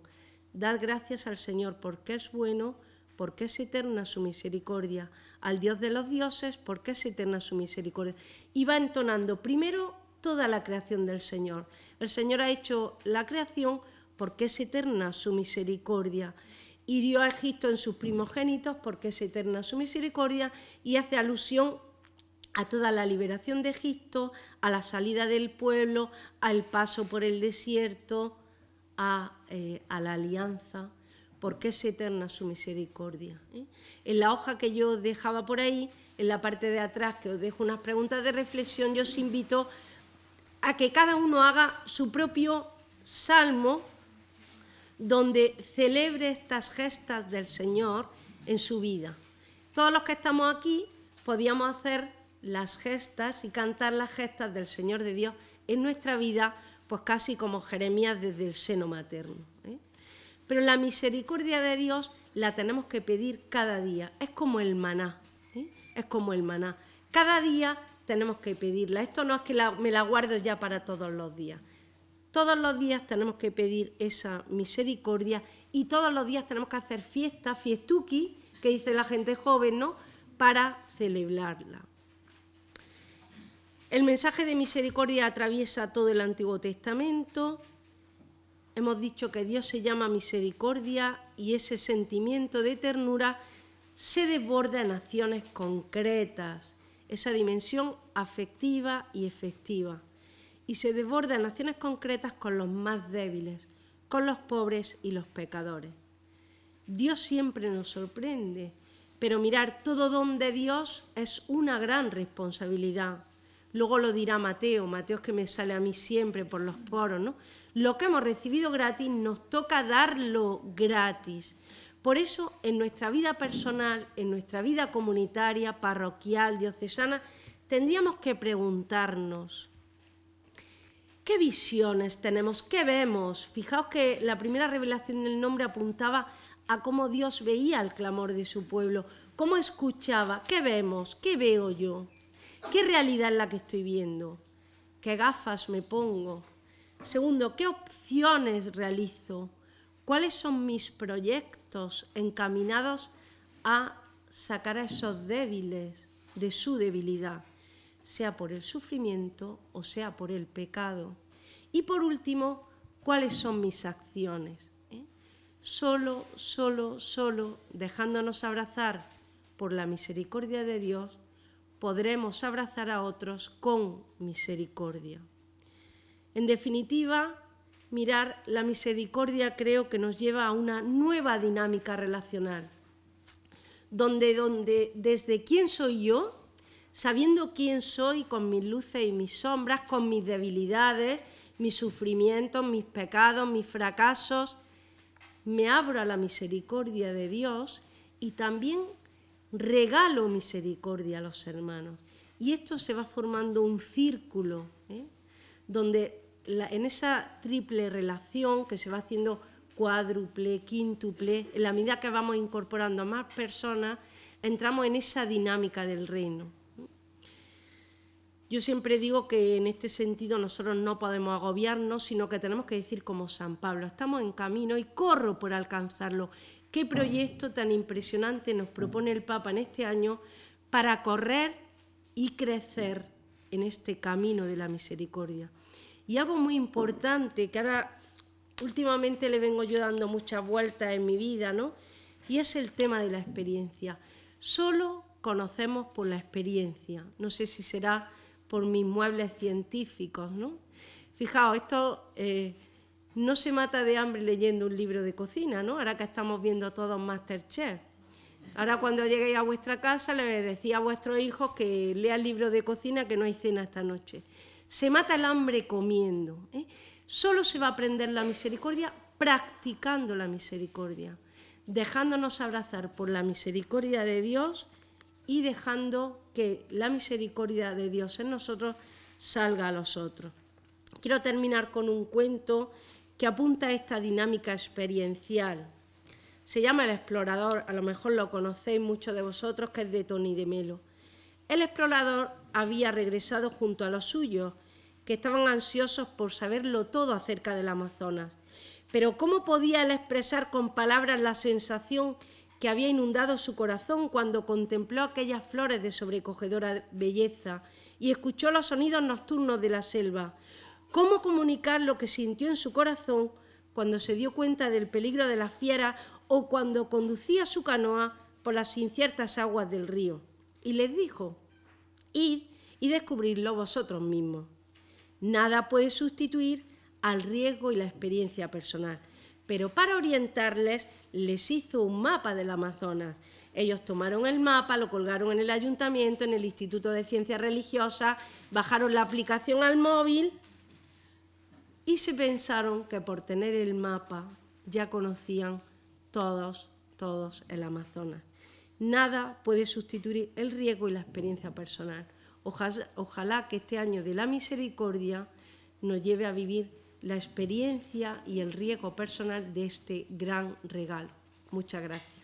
Dad gracias al Señor porque es bueno, porque es eterna su misericordia, al Dios de los dioses porque es eterna su misericordia. Y va entonando primero toda la creación del Señor. El Señor ha hecho la creación porque es eterna su misericordia hirió a Egipto en sus primogénitos porque es eterna su misericordia y hace alusión a toda la liberación de Egipto, a la salida del pueblo, al paso por el desierto, a, eh, la alianza, porque es eterna su misericordia. ¿eh? En la hoja que yo dejaba por ahí, en la parte de atrás, que os dejo unas preguntas de reflexión, yo os invito a que cada uno haga su propio salmo donde celebre estas gestas del Señor en su vida. Todos los que estamos aquí podíamos hacer las gestas y cantar las gestas del Señor de Dios en nuestra vida, pues casi como Jeremías desde el seno materno. ¿eh? Pero la misericordia de Dios la tenemos que pedir cada día. Es como el maná, ¿eh? es como el maná. Cada día tenemos que pedirla. Esto no es que me la guardo ya para todos los días. Todos los días tenemos que pedir esa misericordia y todos los días tenemos que hacer fiesta, fiestuki, que dice la gente joven, ¿no? Para celebrarla. El mensaje de misericordia atraviesa todo el Antiguo Testamento. Hemos dicho que Dios se llama misericordia y ese sentimiento de ternura se desborda en acciones concretas, esa dimensión afectiva y efectiva y se desborda en acciones concretas con los más débiles, con los pobres y los pecadores. Dios siempre nos sorprende, pero mirar todo don de Dios es una gran responsabilidad. Luego lo dirá Mateo, Mateo es que me sale a mí siempre por los poros, ¿no? Lo que hemos recibido gratis nos toca darlo gratis. Por eso en nuestra vida personal, en nuestra vida comunitaria, parroquial, diocesana, tendríamos que preguntarnos, ¿Qué visiones tenemos? ¿Qué vemos? Fijaos que la primera revelación del nombre apuntaba a cómo Dios veía el clamor de su pueblo, cómo escuchaba, qué vemos, qué veo yo, qué realidad es la que estoy viendo, qué gafas me pongo. Segundo, ¿qué opciones realizo? ¿Cuáles son mis proyectos encaminados a sacar a esos débiles de su debilidad? sea por el sufrimiento o sea por el pecado. Y por último, cuáles son mis acciones. ¿Eh? Solo, solo, solo dejándonos abrazar por la misericordia de Dios, podremos abrazar a otros con misericordia. En definitiva, mirar la misericordia creo que nos lleva a una nueva dinámica relacional, donde, donde desde quién soy yo sabiendo quién soy con mis luces y mis sombras, con mis debilidades, mis sufrimientos, mis pecados, mis fracasos, me abro a la misericordia de Dios y también regalo misericordia a los hermanos. Y esto se va formando un círculo, ¿eh? donde en esa triple relación que se va haciendo cuádruple, quíntuple, en la medida que vamos incorporando a más personas, entramos en esa dinámica del reino. Yo siempre digo que en este sentido nosotros no podemos agobiarnos, sino que tenemos que decir como San Pablo, estamos en camino y corro por alcanzarlo. ¿Qué proyecto tan impresionante nos propone el Papa en este año para correr y crecer en este camino de la misericordia? Y algo muy importante que ahora últimamente le vengo yo dando muchas vueltas en mi vida, ¿no? Y es el tema de la experiencia. Solo conocemos por la experiencia. No sé si será por mis muebles científicos, ¿no? Fijaos, esto eh, no se mata de hambre leyendo un libro de cocina, ¿no? Ahora que estamos viendo todos Masterchef. Ahora cuando lleguéis a vuestra casa le decía a vuestros hijos que lea el libro de cocina que no hay cena esta noche. Se mata el hambre comiendo. ¿eh? Solo se va a aprender la misericordia practicando la misericordia, dejándonos abrazar por la misericordia de Dios y dejando que la misericordia de Dios en nosotros salga a los otros. Quiero terminar con un cuento que apunta a esta dinámica experiencial. Se llama El Explorador, a lo mejor lo conocéis muchos de vosotros, que es de Tony de Melo. El explorador había regresado junto a los suyos, que estaban ansiosos por saberlo todo acerca del Amazonas. Pero ¿cómo podía él expresar con palabras la sensación que había inundado su corazón cuando contempló aquellas flores de sobrecogedora belleza y escuchó los sonidos nocturnos de la selva. ¿Cómo comunicar lo que sintió en su corazón cuando se dio cuenta del peligro de la fiera o cuando conducía su canoa por las inciertas aguas del río? Y les dijo, id y descubridlo vosotros mismos. Nada puede sustituir al riesgo y la experiencia personal, pero para orientarles les hizo un mapa del Amazonas. Ellos tomaron el mapa, lo colgaron en el ayuntamiento, en el Instituto de Ciencias Religiosas, bajaron la aplicación al móvil y se pensaron que por tener el mapa ya conocían todos, todos el Amazonas. Nada puede sustituir el riesgo y la experiencia personal. Ojalá, ojalá que este año de la misericordia nos lleve a vivir la experiencia y el riesgo personal de este gran regalo. Muchas gracias.